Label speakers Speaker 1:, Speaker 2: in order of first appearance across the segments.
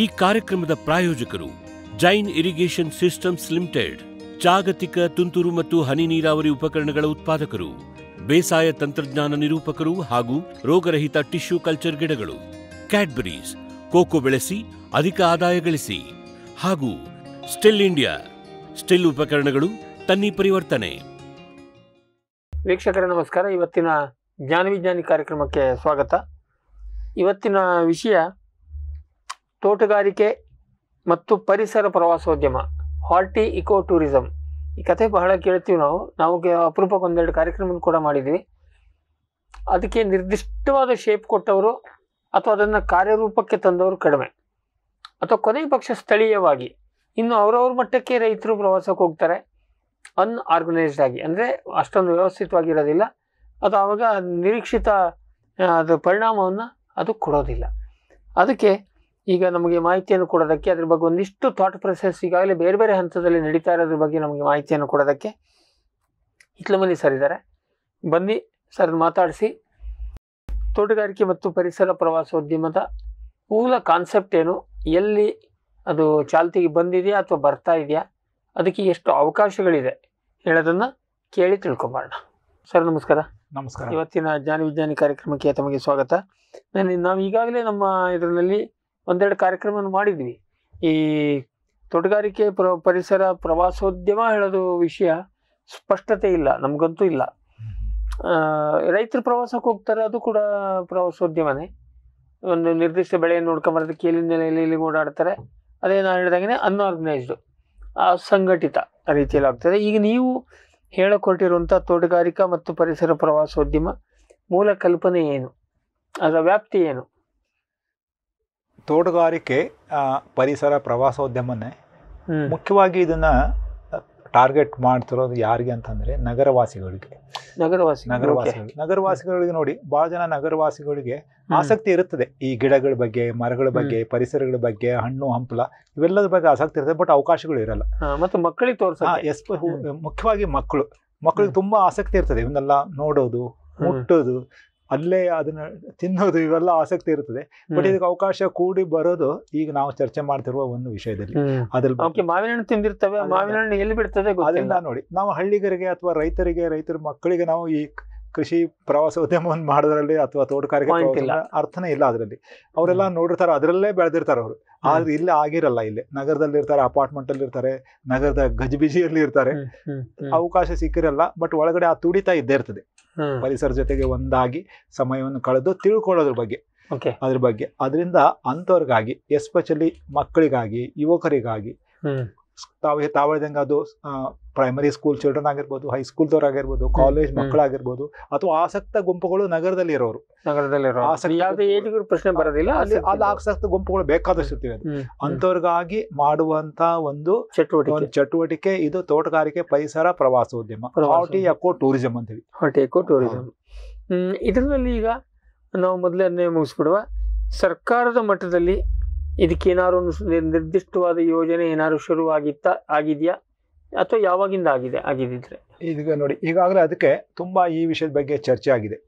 Speaker 1: ಈ ಕಾರ್ಯಕ್ರಮದ ಪ್ರಾಯೋಜಕರು ಜೈನ್ ಇರಿಗೇಷನ್ ಸಿಸ್ಟಮ್ಸ್ ಲಿಮಿಟೆಡ್ ಜಾಗತಿಕ ತುಂತುರು ಮತ್ತು ಹನಿ ನೀರಾವರಿ ಉಪಕರಣಗಳ ಉತ್ಪಾದಕರು ಬೇಸಾಯ ತಂತ್ರಜ್ಞಾನ ನಿರೂಪಕರು ಹಾಗೂ ರೋಗರಹಿತ ಟಿಶ್ಯೂ ಕಲ್ಚರ್ ಗಿಡಗಳು ಕ್ಯಾಡ್ಬರೀಸ್ ಕೋಕೋ ಬೆಳೆಸಿ ಅಧಿಕ ಆದಾಯ ಗಳಿಸಿ ಹಾಗೂ ಸ್ಟಿಲ್ ಇಂಡಿಯಾ ಸ್ಟಿಲ್ ಉಪಕರಣಗಳು ತನ್ನಿ ಪರಿವರ್ತನೆ
Speaker 2: ವೀಕ್ಷಕರ ನಮಸ್ಕಾರ ಇವತ್ತಿನ ಜ್ಞಾನ ವಿಜ್ಞಾನಿ ಕಾರ್ಯಕ್ರಮಕ್ಕೆ ಸ್ವಾಗತ ಇವತ್ತಿನ ವಿಷಯ ತೋಟಗಾರಿಕೆ ಮತ್ತು ಪರಿಸರ ಪ್ರವಾಸೋದ್ಯಮ ಹಾರ್ಟಿ ಇಕೋ ಟೂರಿಸಮ್ ಈ ಕಥೆ ಬಹಳ ಕೇಳ್ತೀವಿ ನಾವು ನಾವು ಅಪರೂಪಕ್ಕೆ ಒಂದೆರಡು ಕಾರ್ಯಕ್ರಮ ಕೂಡ ಮಾಡಿದ್ವಿ ಅದಕ್ಕೆ ನಿರ್ದಿಷ್ಟವಾದ ಶೇಪ್ ಕೊಟ್ಟವರು ಅಥವಾ ಅದನ್ನು ಕಾರ್ಯರೂಪಕ್ಕೆ ತಂದವರು ಕಡಿಮೆ ಅಥವಾ ಕೊನೆಯ ಪಕ್ಷ ಸ್ಥಳೀಯವಾಗಿ ಇನ್ನು ಅವರವ್ರ ಮಟ್ಟಕ್ಕೆ ರೈತರು ಪ್ರವಾಸಕ್ಕೆ ಹೋಗ್ತಾರೆ ಅನ್ಆರ್ಗನೈಸ್ಡ್ ಆಗಿ ಅಂದರೆ ಅಷ್ಟೊಂದು ವ್ಯವಸ್ಥಿತವಾಗಿರೋದಿಲ್ಲ ಅದು ಆವಾಗ ನಿರೀಕ್ಷಿತ ಅದು ಪರಿಣಾಮವನ್ನು ಅದು ಕೊಡೋದಿಲ್ಲ ಅದಕ್ಕೆ ಈಗ ನಮಗೆ ಮಾಹಿತಿಯನ್ನು ಕೊಡೋದಕ್ಕೆ ಅದ್ರ ಬಗ್ಗೆ ಒಂದಿಷ್ಟು ಥಾಟ್ ಪ್ರೊಸೆಸ್ ಈಗಾಗಲೇ ಬೇರೆ ಬೇರೆ ಹಂತದಲ್ಲಿ ನಡೀತಾ ಇರೋದ್ರ ಬಗ್ಗೆ ನಮಗೆ ಮಾಹಿತಿಯನ್ನು ಕೊಡೋದಕ್ಕೆ ಇತ್ಲ ಮಂದಿ ಸರ್ ಇದ್ದಾರೆ ಬನ್ನಿ ಸರ್ ಮಾತಾಡಿಸಿ ತೋಟಗಾರಿಕೆ ಮತ್ತು ಪರಿಸರ ಪ್ರವಾಸೋದ್ಯಮದ ಮೂಲ ಕಾನ್ಸೆಪ್ಟ್ ಏನು ಎಲ್ಲಿ ಅದು ಚಾಲ್ತಿಗೆ ಬಂದಿದೆಯಾ ಅಥವಾ ಬರ್ತಾ ಇದೆಯಾ ಅದಕ್ಕೆ ಎಷ್ಟು ಅವಕಾಶಗಳಿದೆ ಹೇಳೋದನ್ನು ಕೇಳಿ ತಿಳ್ಕೊಬಾರಣ ಸರ್ ನಮಸ್ಕಾರ ನಮಸ್ಕಾರ ಇವತ್ತಿನ ಜ್ಞಾನ ವಿಜ್ಞಾನಿ ಕಾರ್ಯಕ್ರಮಕ್ಕೆ ತಮಗೆ ಸ್ವಾಗತ ನಾನು ನಾವು ಈಗಾಗಲೇ ನಮ್ಮ ಇದರಲ್ಲಿ ಒಂದೆರಡು ಕಾರ್ಯಕ್ರಮ ಮಾಡಿದ್ವಿ ಈ ತೋಟಗಾರಿಕೆ ಪ್ರ ಪರಿಸರ ಪ್ರವಾಸೋದ್ಯಮ ಹೇಳೋದು ವಿಷಯ ಸ್ಪಷ್ಟತೆ ಇಲ್ಲ ನಮಗಂತೂ ಇಲ್ಲ ರೈತರು ಪ್ರವಾಸಕ್ಕೆ ಹೋಗ್ತಾರೆ ಅದು ಕೂಡ ಪ್ರವಾಸೋದ್ಯಮನೇ ಒಂದು ನಿರ್ದಿಷ್ಟ ಬೆಳೆಯನ್ನು ನೋಡ್ಕೊಂಬರೋದಕ್ಕೆ ಎಲ್ಲಿ ಇಲ್ಲಿ ಓಡಾಡ್ತಾರೆ ಅದೇ ನಾನು ಹೇಳಿದಾಗೆ ಅನ್ಆರ್ಗನೈಸ್ಡ್ ಅಸಂಘಟಿತ ರೀತಿಯಲ್ಲಿ ಆಗ್ತದೆ ಈಗ ನೀವು ಹೇಳಿಕೊಟ್ಟಿರುವಂಥ ತೋಟಗಾರಿಕಾ ಮತ್ತು ಪರಿಸರ ಪ್ರವಾಸೋದ್ಯಮ ಮೂಲ ಕಲ್ಪನೆ ಏನು ಅದರ ವ್ಯಾಪ್ತಿ ಏನು
Speaker 3: ತೋಟಗಾರಿಕೆ ಪರಿಸರ ಪ್ರವಾಸೋದ್ಯಮನೇ
Speaker 2: ಮುಖ್ಯವಾಗಿ ಇದನ್ನ
Speaker 3: ಟಾರ್ಗೆಟ್ ಮಾಡ್ತಿರೋದು ಯಾರಿಗೆ ಅಂತಂದ್ರೆ ನಗರವಾಸಿಗಳಿಗೆ ನಗರವಾಸಿ ನಗರವಾಸಿಗಳಿಗೆ ನಗರವಾಸಿಗಳಿಗೆ ನೋಡಿ ಬಹಳ ಜನ ನಗರವಾಸಿಗಳಿಗೆ ಆಸಕ್ತಿ ಇರುತ್ತದೆ ಈ ಗಿಡಗಳ ಬಗ್ಗೆ ಮರಗಳ ಬಗ್ಗೆ ಪರಿಸರಗಳ ಬಗ್ಗೆ ಹಣ್ಣು ಹಂಪಲ ಇವೆಲ್ಲದ ಬಗ್ಗೆ ಆಸಕ್ತಿ ಇರ್ತದೆ ಬಟ್ ಅವಕಾಶಗಳು ಇರಲ್ಲ ಮತ್ತು ಮಕ್ಕಳಿಗೆ ತೋರಿಸ ಮುಖ್ಯವಾಗಿ ಮಕ್ಕಳು ಮಕ್ಕಳಿಗೆ ತುಂಬಾ ಆಸಕ್ತಿ ಇರ್ತದೆ ಇವನ್ನೆಲ್ಲ ನೋಡೋದು ಮುಟ್ಟೋದು ಅಲ್ಲೇ ಅದನ್ನ ತಿನ್ನೋದು ಇವೆಲ್ಲ ಆಸಕ್ತಿ ಇರ್ತದೆ ಬಟ್ ಇದಕ್ಕೆ ಅವಕಾಶ ಕೂಡಿ ಬರೋದು ಈಗ ನಾವು ಚರ್ಚೆ ಮಾಡ್ತಿರುವ ಒಂದು ವಿಷಯದಲ್ಲಿ ಅದ್ರಲ್ಲಿ ಮಾವಿನ ಹಣ್ಣು ತಿಂದಿರ್ತವೆ ಮಾವಿನ ಹಣ್ಣು ಎಲ್ಲಿ ಬಿಡ್ತದೆ ನೋಡಿ ನಾವು ಹಳ್ಳಿಗರಿಗೆ ಅಥವಾ ರೈತರಿಗೆ ರೈತರ ಮಕ್ಕಳಿಗೆ ನಾವು ಈ ಕೃಷಿ ಪ್ರವಾಸೋದ್ಯಮವನ್ನು ಮಾಡೋದ್ರಲ್ಲಿ ಅಥವಾ ತೋಟಗಾರಿಕೆ ಅರ್ಥನೇ ಇಲ್ಲ ಅದರಲ್ಲಿ ಅವರೆಲ್ಲ ನೋಡಿರ್ತಾರೆ ಅದರಲ್ಲೇ ಬೆಳೆದಿರ್ತಾರೆ ಅವರು ಆದ್ರೆ ಇಲ್ಲಿ ಆಗಿರಲ್ಲ ಇಲ್ಲಿ ನಗರದಲ್ಲಿ ಇರ್ತಾರೆ ಅಪಾರ್ಟ್ಮೆಂಟ್ ಅಲ್ಲಿ ಇರ್ತಾರೆ ನಗರದ ಗಜಬಿಜಿಯಲ್ಲಿ ಇರ್ತಾರೆ ಅವಕಾಶ ಸಿಕ್ಕಿರಲ್ಲ ಬಟ್ ಒಳಗಡೆ ಆ ತುಡಿತಾ ಇದ್ದೇ ಇರ್ತದೆ ಪರಿಸರ ಜೊತೆಗೆ ಒಂದಾಗಿ ಸಮಯವನ್ನು ಕಳೆದು ತಿಳ್ಕೊಳ್ಳೋದ್ರ ಬಗ್ಗೆ ಅದ್ರ ಬಗ್ಗೆ ಅದರಿಂದ ಅಂಥವ್ರಿಗಾಗಿ ಎಸ್ಪೆಷಲಿ ಮಕ್ಕಳಿಗಾಗಿ ಯುವಕರಿಗಾಗಿ ತಾವು ತಾವಿದಂಗೆ ಅದು ಪ್ರೈಮರಿ ಸ್ಕೂಲ್ ಚಿಲ್ಡ್ರನ್ ಆಗಿರ್ಬೋದು ಹೈಸ್ಕೂಲ್ದವ್ರು ಆಗಿರ್ಬೋದು ಕಾಲೇಜ್ ಮಕ್ಕಳಾಗಿರ್ಬೋದು ಅಥವಾ ಆಸಕ್ತ ಗುಂಪುಗಳು ನಗರದಲ್ಲಿ ಇರೋರು ನಗರದಲ್ಲಿ
Speaker 2: ಆಸಕ್ತಿ ಪ್ರಶ್ನೆ ಬರೋದಿಲ್ಲ ಅಲ್ಲಿ
Speaker 3: ಅಲ್ಲಿ ಆಸಕ್ತ ಗುಂಪುಗಳು ಬೇಕಾದಷ್ಟು ಇರ್ತೀವಿ ಮಾಡುವಂತಹ ಮಾಡುವಂತ ಒಂದು ಚಟುವಟಿಕೆ ಒಂದು ಚಟುವಟಿಕೆ ಇದು ತೋಟಗಾರಿಕೆ ಪರಿಸರ ಪ್ರವಾಸೋದ್ಯಮ ಹಾಟಿ ಎಕೋ ಟೂರಿಸಂ ಅಂತ ಹೇಳಿ ಹಾಟಿ ಎಕೋ ಟೂರಿಸಂ
Speaker 2: ಇದರಲ್ಲಿ ಈಗ ನಾವು ಮೊದಲೇ ಮುಗಿಸ್ಬಿಡುವ ಸರ್ಕಾರದ ಮಟ್ಟದಲ್ಲಿ ಇದಕ್ಕೇನಾದ್ರು ನಿರ್ದಿಷ್ಟವಾದ ಯೋಜನೆ ಏನಾದ್ರು ಶುರುವಾಗಿತ್ತಾ ಆಗಿದೆಯಾ ಅಥವಾ ಯಾವಾಗಿಂದ ಆಗಿದೆ ಆಗಿದಿದ್ರೆ ಈಗ
Speaker 3: ನೋಡಿ ಈಗಾಗಲೇ ಅದಕ್ಕೆ ತುಂಬಾ ಈ ವಿಷಯದ ಬಗ್ಗೆ ಚರ್ಚೆ ಆಗಿದೆ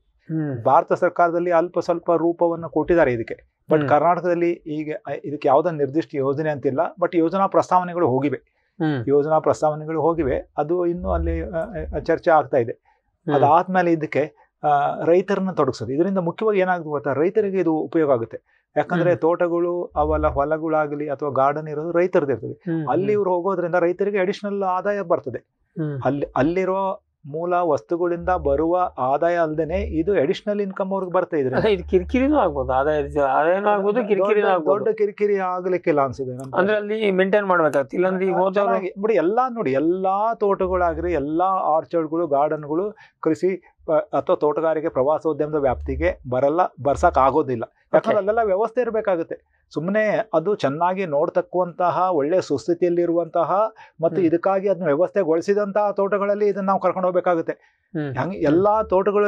Speaker 3: ಭಾರತ ಸರ್ಕಾರದಲ್ಲಿ ಅಲ್ಪ ಸ್ವಲ್ಪ ರೂಪವನ್ನು ಕೊಟ್ಟಿದ್ದಾರೆ ಇದಕ್ಕೆ ಬಟ್ ಕರ್ನಾಟಕದಲ್ಲಿ ಈಗ ಇದಕ್ಕೆ ಯಾವ್ದೋ ನಿರ್ದಿಷ್ಟ ಯೋಜನೆ ಅಂತಿಲ್ಲ ಬಟ್ ಯೋಜನಾ ಪ್ರಸ್ತಾವನೆಗಳು ಹೋಗಿವೆ ಯೋಜನಾ ಪ್ರಸ್ತಾವನೆಗಳು ಹೋಗಿವೆ ಅದು ಇನ್ನು ಅಲ್ಲಿ ಚರ್ಚೆ ಆಗ್ತಾ ಇದೆ ಅದಾದ್ಮೇಲೆ ಇದಕ್ಕೆ ರೈತರನ್ನ ತೊಡಗಿಸೋದು ಇದರಿಂದ ಮುಖ್ಯವಾಗಿ ಏನಾಗುತ್ತೆ ರೈತರಿಗೆ ಇದು ಉಪಯೋಗ ಆಗುತ್ತೆ ಯಾಕಂದ್ರೆ ತೋಟಗಳು ಅವಲ್ಲ ಹೊಲಗಳಾಗಲಿ ಅಥವಾ ಗಾರ್ಡನ್ ಇರೋದು ರೈತರದ್ದು ಇರ್ತದೆ ಅಲ್ಲಿ ಇವ್ರು ಹೋಗೋದ್ರಿಂದ ರೈತರಿಗೆ ಅಡಿಷನಲ್ ಆದಾಯ ಬರ್ತದೆ ಅಲ್ಲಿ ಅಲ್ಲಿರೋ ಮೂಲ ವಸ್ತುಗಳಿಂದ ಬರುವ ಆದಾಯ ಅಲ್ದೇನೆ ಇದು ಅಡಿಷನಲ್ ಇನ್ಕಮ್ ಅವ್ರಿಗೆ
Speaker 2: ಬರ್ತಾ ಇದ್ರೆ ಇದು ಕಿರಿಕಿರಿನೂ ಆಗ್ಬೋದು ಆದಾಯ ಆದಾಯನೂ ದೊಡ್ಡ
Speaker 3: ಕಿರಿಕಿರಿ ಆಗ್ಲಿಕ್ಕಿಲ್ಲ ಅನ್ಸಿದೆ ಅಂದ್ರೆ ಅಲ್ಲಿ
Speaker 2: ಮೇಂಟೈನ್ ಮಾಡ್ಬೇಕಾಗ್ತದೆ ಇಲ್ಲಾಂದ್ರೆ ಈಗ ಎಲ್ಲಾ ನೋಡಿ ಎಲ್ಲಾ ತೋಟಗಳಾಗ್ರಿ
Speaker 3: ಎಲ್ಲಾ ಆರ್ಚರ್ಡ್ಗಳು ಗಾರ್ಡನ್ಗಳು ಕೃಷಿ ಅಥವಾ ತೋಟಗಾರಿಕೆ ಪ್ರವಾಸೋದ್ಯಮದ ವ್ಯಾಪ್ತಿಗೆ ಬರಲ್ಲ ಬರ್ಸಕ್ ಆಗೋದಿಲ್ಲ ಯಾಕಂದ್ರೆ ಅಲ್ಲೆಲ್ಲ ವ್ಯವಸ್ಥೆ ಇರಬೇಕಾಗುತ್ತೆ ಸುಮ್ಮನೆ ಅದು ಚೆನ್ನಾಗಿ ನೋಡ್ತಕ್ಕಂತಹ ಒಳ್ಳೆ ಸುಸ್ಥಿತಿಯಲ್ಲಿರುವಂತಹ ಮತ್ತು ಇದಕ್ಕಾಗಿ ಅದನ್ನ ವ್ಯವಸ್ಥೆಗೊಳಿಸಿದಂತಹ ತೋಟಗಳಲ್ಲಿ ಇದನ್ನ ನಾವು ಕರ್ಕೊಂಡು ಹೋಗ್ಬೇಕಾಗುತ್ತೆ ಹಂಗೆ ಎಲ್ಲ ತೋಟಗಳು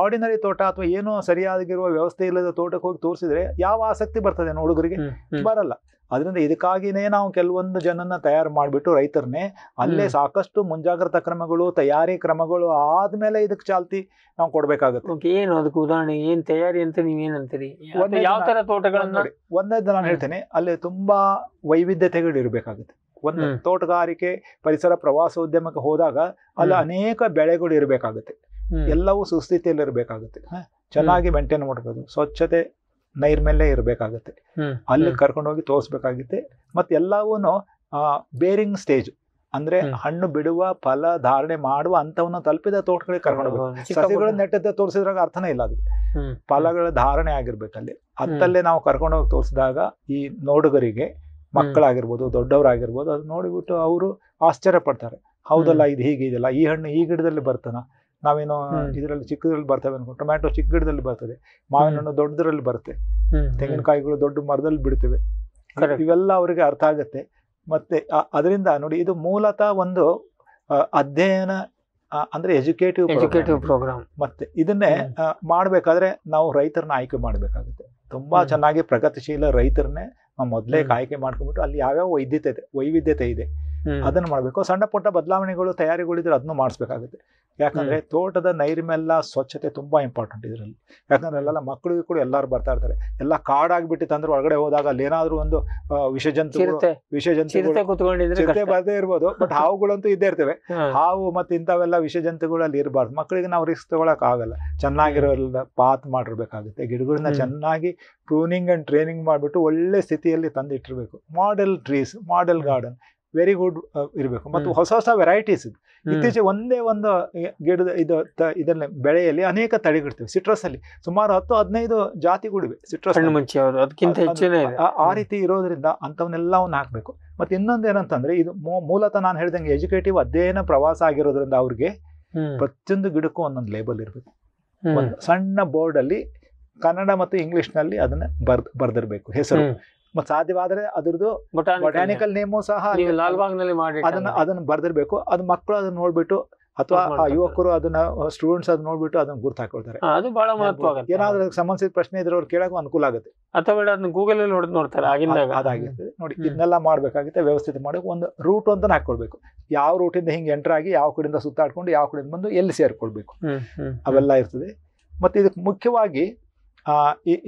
Speaker 3: ಆರ್ಡಿನರಿ ತೋಟ ಅಥವಾ ಏನು ಸರಿಯಾಗಿರುವ ವ್ಯವಸ್ಥೆ ಇಲ್ಲದ ತೋಟಕ್ಕೆ ಹೋಗಿ ತೋರಿಸಿದ್ರೆ ಯಾವ ಆಸಕ್ತಿ ಬರ್ತದೆ ಹುಡುಗರಿಗೆ ಬರಲ್ಲ ಅದರಿಂದ ಇದಕ್ಕಾಗಿನೇ ನಾವು ಕೆಲವೊಂದು ಜನನ ತಯಾರು ಮಾಡಿಬಿಟ್ಟು ರೈತರನ್ನೇ ಅಲ್ಲೇ ಸಾಕಷ್ಟು ಮುಂಜಾಗ್ರತಾ ಕ್ರಮಗಳು ತಯಾರಿ ಕ್ರಮಗಳು ಆದ್ಮೇಲೆ ಇದಕ್ಕೆ ಚಾಲ್ತಿ ನಾವು ಕೊಡಬೇಕಾಗುತ್ತೆ ಏನು ಅದಕ್ಕೆ ಉದಾಹರಣೆ
Speaker 2: ಏನ್ ತಯಾರಿ ಅಂತ ನೀವೇನಂತೀರಿ ಯಾವ ತರ ತೋಟಗಳನ್ನು ಒಂದೇದು ನಾನು ಹೇಳ್ತೇನೆ ಅಲ್ಲಿ ತುಂಬಾ ವೈವಿಧ್ಯತೆಗಳು ಇರಬೇಕಾಗುತ್ತೆ
Speaker 3: ಒಂದು ತೋಟಗಾರಿಕೆ ಪರಿಸರ ಪ್ರವಾಸೋದ್ಯಮಕ್ಕೆ ಹೋದಾಗ ಅಲ್ಲಿ ಅನೇಕ ಬೆಳೆಗಳು ಇರಬೇಕಾಗುತ್ತೆ ಎಲ್ಲವೂ ಸುಸ್ಥಿತಿಯಲ್ಲಿ ಇರಬೇಕಾಗುತ್ತೆ ಚೆನ್ನಾಗಿ ಮೇಂಟೈನ್ ಮಾಡಬೇಕು ಸ್ವಚ್ಛತೆ ಮೇಲೆ ಇರಬೇಕಾಗುತ್ತೆ ಅಲ್ಲಿ ಕರ್ಕೊಂಡೋಗಿ ತೋರಿಸ್ಬೇಕಾಗುತ್ತೆ ಮತ್ತು ಎಲ್ಲವೂ ಬೇರಿಂಗ್ ಸ್ಟೇಜ್ ಅಂದ್ರೆ ಹಣ್ಣು ಬಿಡುವ ಫಲ ಧಾರಣೆ ಮಾಡುವ ಅಂತವನ್ನ ತಲುಪಿದ ತೋಟಗಳಿಗೆ ಕರ್ಕೊಂಡು ಸಸಿಗಳು ನೆಟ್ಟದ ತೋರಿಸಿದ್ರಾಗ ಅರ್ಥನೇ ಇಲ್ಲ ಅದು ಫಲಗಳ ಧಾರಣೆ ಆಗಿರ್ಬೇಕಲ್ಲಿ ಅತ್ತಲ್ಲೇ ನಾವು ಹೋಗಿ ತೋರಿಸಿದಾಗ ಈ ನೋಡುಗರಿಗೆ ಮಕ್ಕಳಾಗಿರ್ಬೋದು ದೊಡ್ಡವರಾಗಿರ್ಬೋದು ಅದು ನೋಡಿಬಿಟ್ಟು ಅವರು ಆಶ್ಚರ್ಯ ಪಡ್ತಾರೆ ಹೌದಲ್ಲ ಇದು ಹೀಗಿದೆಯಲ್ಲ ಈ ಹಣ್ಣು ಈ ಗಿಡದಲ್ಲಿ ಬರ್ತಾನ ನಾವೇನೋ ಇದರಲ್ಲಿ ಚಿಕ್ಕದ್ರಲ್ಲಿ ಬರ್ತವೆ ಅನ್ಕೊಂಡು ಟೊಮ್ಯಾಟೊ ಚಿಕ್ಕ ಗಿಡದಲ್ಲಿ ಬರ್ತದೆ ಮಾವಿನ ಹಣ್ಣು ದೊಡ್ಡದ್ರಲ್ಲಿ ಬರುತ್ತೆ ತೆಂಗಿನಕಾಯಿಗಳು ದೊಡ್ಡ ಮರದಲ್ಲಿ ಬಿಡ್ತವೆ ಇವೆಲ್ಲ ಅವರಿಗೆ ಅರ್ಥ ಆಗುತ್ತೆ ಮತ್ತೆ ಅದರಿಂದ ನೋಡಿ ಇದು ಮೂಲತಃ ಒಂದು ಅಧ್ಯಯನ ಅಂದ್ರೆ ಎಜುಕೇಟಿವ್ ಎಜುಕೇಟಿವ್ ಪ್ರೋಗ್ರಾಮ್ ಮತ್ತೆ ಇದನ್ನೇ ಮಾಡಬೇಕಾದ್ರೆ ನಾವು ರೈತರನ್ನ ಆಯ್ಕೆ ಮಾಡಬೇಕಾಗುತ್ತೆ ತುಂಬಾ ಚೆನ್ನಾಗಿ ಪ್ರಗತಿಶೀಲ ರೈತರನ್ನೇ ನಾವು ಮೊದಲೇ ಆಯ್ಕೆ ಮಾಡ್ಕೊಂಡ್ಬಿಟ್ಟು ಅಲ್ಲಿ ಯಾವ್ಯಾವ ವೈದ್ಯತೆ ಇದೆ ವೈವಿಧ್ಯತೆ ಇದೆ ಅದನ್ನು ಮಾಡಬೇಕು ಸಣ್ಣ ಪುಟ್ಟ ಬದಲಾವಣೆಗಳು ತಯಾರಿಗಳಿದ್ರೆ ಅದನ್ನು ಮಾಡಿಸ್ಬೇಕಾಗುತ್ತೆ ಯಾಕಂದ್ರೆ ತೋಟದ ನೈರ್ಮೆಲ್ಲ ಸ್ವಚ್ಛತೆ ತುಂಬಾ ಇಂಪಾರ್ಟೆಂಟ್ ಇದರಲ್ಲಿ ಯಾಕಂದ್ರೆ ಅಲ್ಲೆಲ್ಲ ಮಕ್ಕಳಿಗೆ ಕೂಡ ಎಲ್ಲರೂ ಬರ್ತಾ ಇರ್ತಾರೆ ಎಲ್ಲ ಕಾಡಾಗ್ಬಿಟ್ಟಿತ್ತು ತಂದ್ರೆ ಒಳಗಡೆ ಹೋದಾಗ ಅಲ್ಲಿ ಏನಾದ್ರೂ ಒಂದು ವಿಷ ಜಂತು ವಿಷ ಜಂತು ಬರದೇ ಇರ್ಬೋದು ಬಟ್ ಹಾವುಗಳಂತೂ ಇದ್ದೇ ಇರ್ತವೆ ಹಾವು ಮತ್ತೆ ಇಂಥವೆಲ್ಲ ವಿಷ ಅಲ್ಲಿ ಇರಬಾರ್ದು ಮಕ್ಕಳಿಗೆ ನಾವು ರಿಸ್ಕ್ ತಗೊಳಕ್ ಆಗಲ್ಲ ಚೆನ್ನಾಗಿರೋಲ್ಲ ಪಾತ್ ಮಾಡಿರ್ಬೇಕಾಗುತ್ತೆ ಗಿಡಗಳನ್ನ ಚೆನ್ನಾಗಿ ಟ್ರೂನಿಂಗ್ ಅಂಡ್ ಟ್ರೈನಿಂಗ್ ಮಾಡ್ಬಿಟ್ಟು ಒಳ್ಳೆ ಸ್ಥಿತಿಯಲ್ಲಿ ತಂದಿಟ್ಟಿರ್ಬೇಕು model trees model garden very good ಇರಬೇಕು ಮತ್ತು ಹೊಸ ಹೊಸ ವೆರೈಟೀಸ್ ಇದು ಇತ್ತೀಚೆಗೆ ಒಂದೇ ಒಂದು ಗಿಡದ ಇದು ಇದನ್ನ ಬೆಳೆಯಲ್ಲಿ ಅನೇಕ ತಳಿಗಳಿರ್ತವೆ ಸಿಟ್ರಸ್ ಅಲ್ಲಿ ಸುಮಾರು ಹತ್ತು ಹದಿನೈದು ಜಾತಿಗಳಿವೆ ಸಿಟ್ರಸ್ ಅದಕ್ಕಿಂತ ಆ ರೀತಿ ಇರೋದ್ರಿಂದ ಅಂಥವನ್ನೆಲ್ಲವನ್ನು ಹಾಕಬೇಕು ಮತ್ತೆ ಇನ್ನೊಂದು ಏನಂತಂದ್ರೆ ಇದು ಮೂಲತಃ ನಾನು ಹೇಳಿದಂಗೆ ಎಜುಕೇಟಿವ್ ಅಧ್ಯಯನ ಪ್ರವಾಸ ಆಗಿರೋದ್ರಿಂದ ಅವ್ರಿಗೆ ಪ್ರತಿಯೊಂದು ಗಿಡಕ್ಕೂ ಒಂದೊಂದು ಲೇಬಲ್ ಇರಬೇಕು ಒಂದು ಸಣ್ಣ ಬೋರ್ಡ್ ಅಲ್ಲಿ ಕನ್ನಡ ಮತ್ತು ಇಂಗ್ಲಿಷ್ನಲ್ಲಿ ಅದನ್ನ ಬರ್ದ್ ಬರ್ದಿರ್ಬೇಕು ಹೆಸರು ಮತ್ತೆ ಸಾಧ್ಯವಾದ್ರೆ ಅದ್ರದ್ದು ಬೊಟ್ಯಾನಿಕಲ್ ನೇಮು ಸಹ
Speaker 2: ನಲ್ಲಿ ಅದನ್ನ
Speaker 3: ಅದನ್ನ ಬರ್ದಿರ್ಬೇಕು ಅದ್ ಮಕ್ಕಳು ಅದನ್ನ ನೋಡ್ಬಿಟ್ಟು ಅಥವಾ ಯುವಕರು ಅದನ್ನ ಸ್ಟೂಡೆಂಟ್ಸ್ ಅದನ್ನ ನೋಡ್ಬಿಟ್ಟು ಅದನ್ನ ಗುರುತು ಹಾಕೊಳ್ತಾರೆ ಅದು ಬಹಳ ಮಹತ್ವ ಏನಾದ್ರೂ ಸಂಬಂಧಿಸಿದ ಪ್ರಶ್ನೆ ಇದ್ರೆ ಅವ್ರು ಕೇಳಕ್ಕೂ ಅನುಕೂಲ ಆಗುತ್ತೆ
Speaker 2: ಅಥವಾ ಅದನ್ನ ಗೂಗಲ್ ಅಲ್ಲಿ ಹೊಡೆದು ನೋಡ್ತಾರೆ
Speaker 3: ನೋಡಿ ಇದನ್ನೆಲ್ಲ ಮಾಡ್ಬೇಕಾಗುತ್ತೆ ವ್ಯವಸ್ಥಿತ ಮಾಡಿ ಒಂದು ರೂಟ್ ಅಂತ ಹಾಕೊಳ್ಬೇಕು ಯಾವ ರೂಟ್ ಇಂದ ಹಿಂಗೆ ಎಂಟರ್ ಆಗಿ ಯಾವ ಕಡೆಯಿಂದ ಸುತ್ತಾಡ್ಕೊಂಡು ಯಾವ ಕಡೆಯಿಂದ ಬಂದು ಎಲ್ಲಿ ಸೇರ್ಕೊಳ್ಬೇಕು ಅವೆಲ್ಲ ಇರ್ತದೆ ಮತ್ತೆ ಇದಕ್ಕೆ ಮುಖ್ಯವಾಗಿ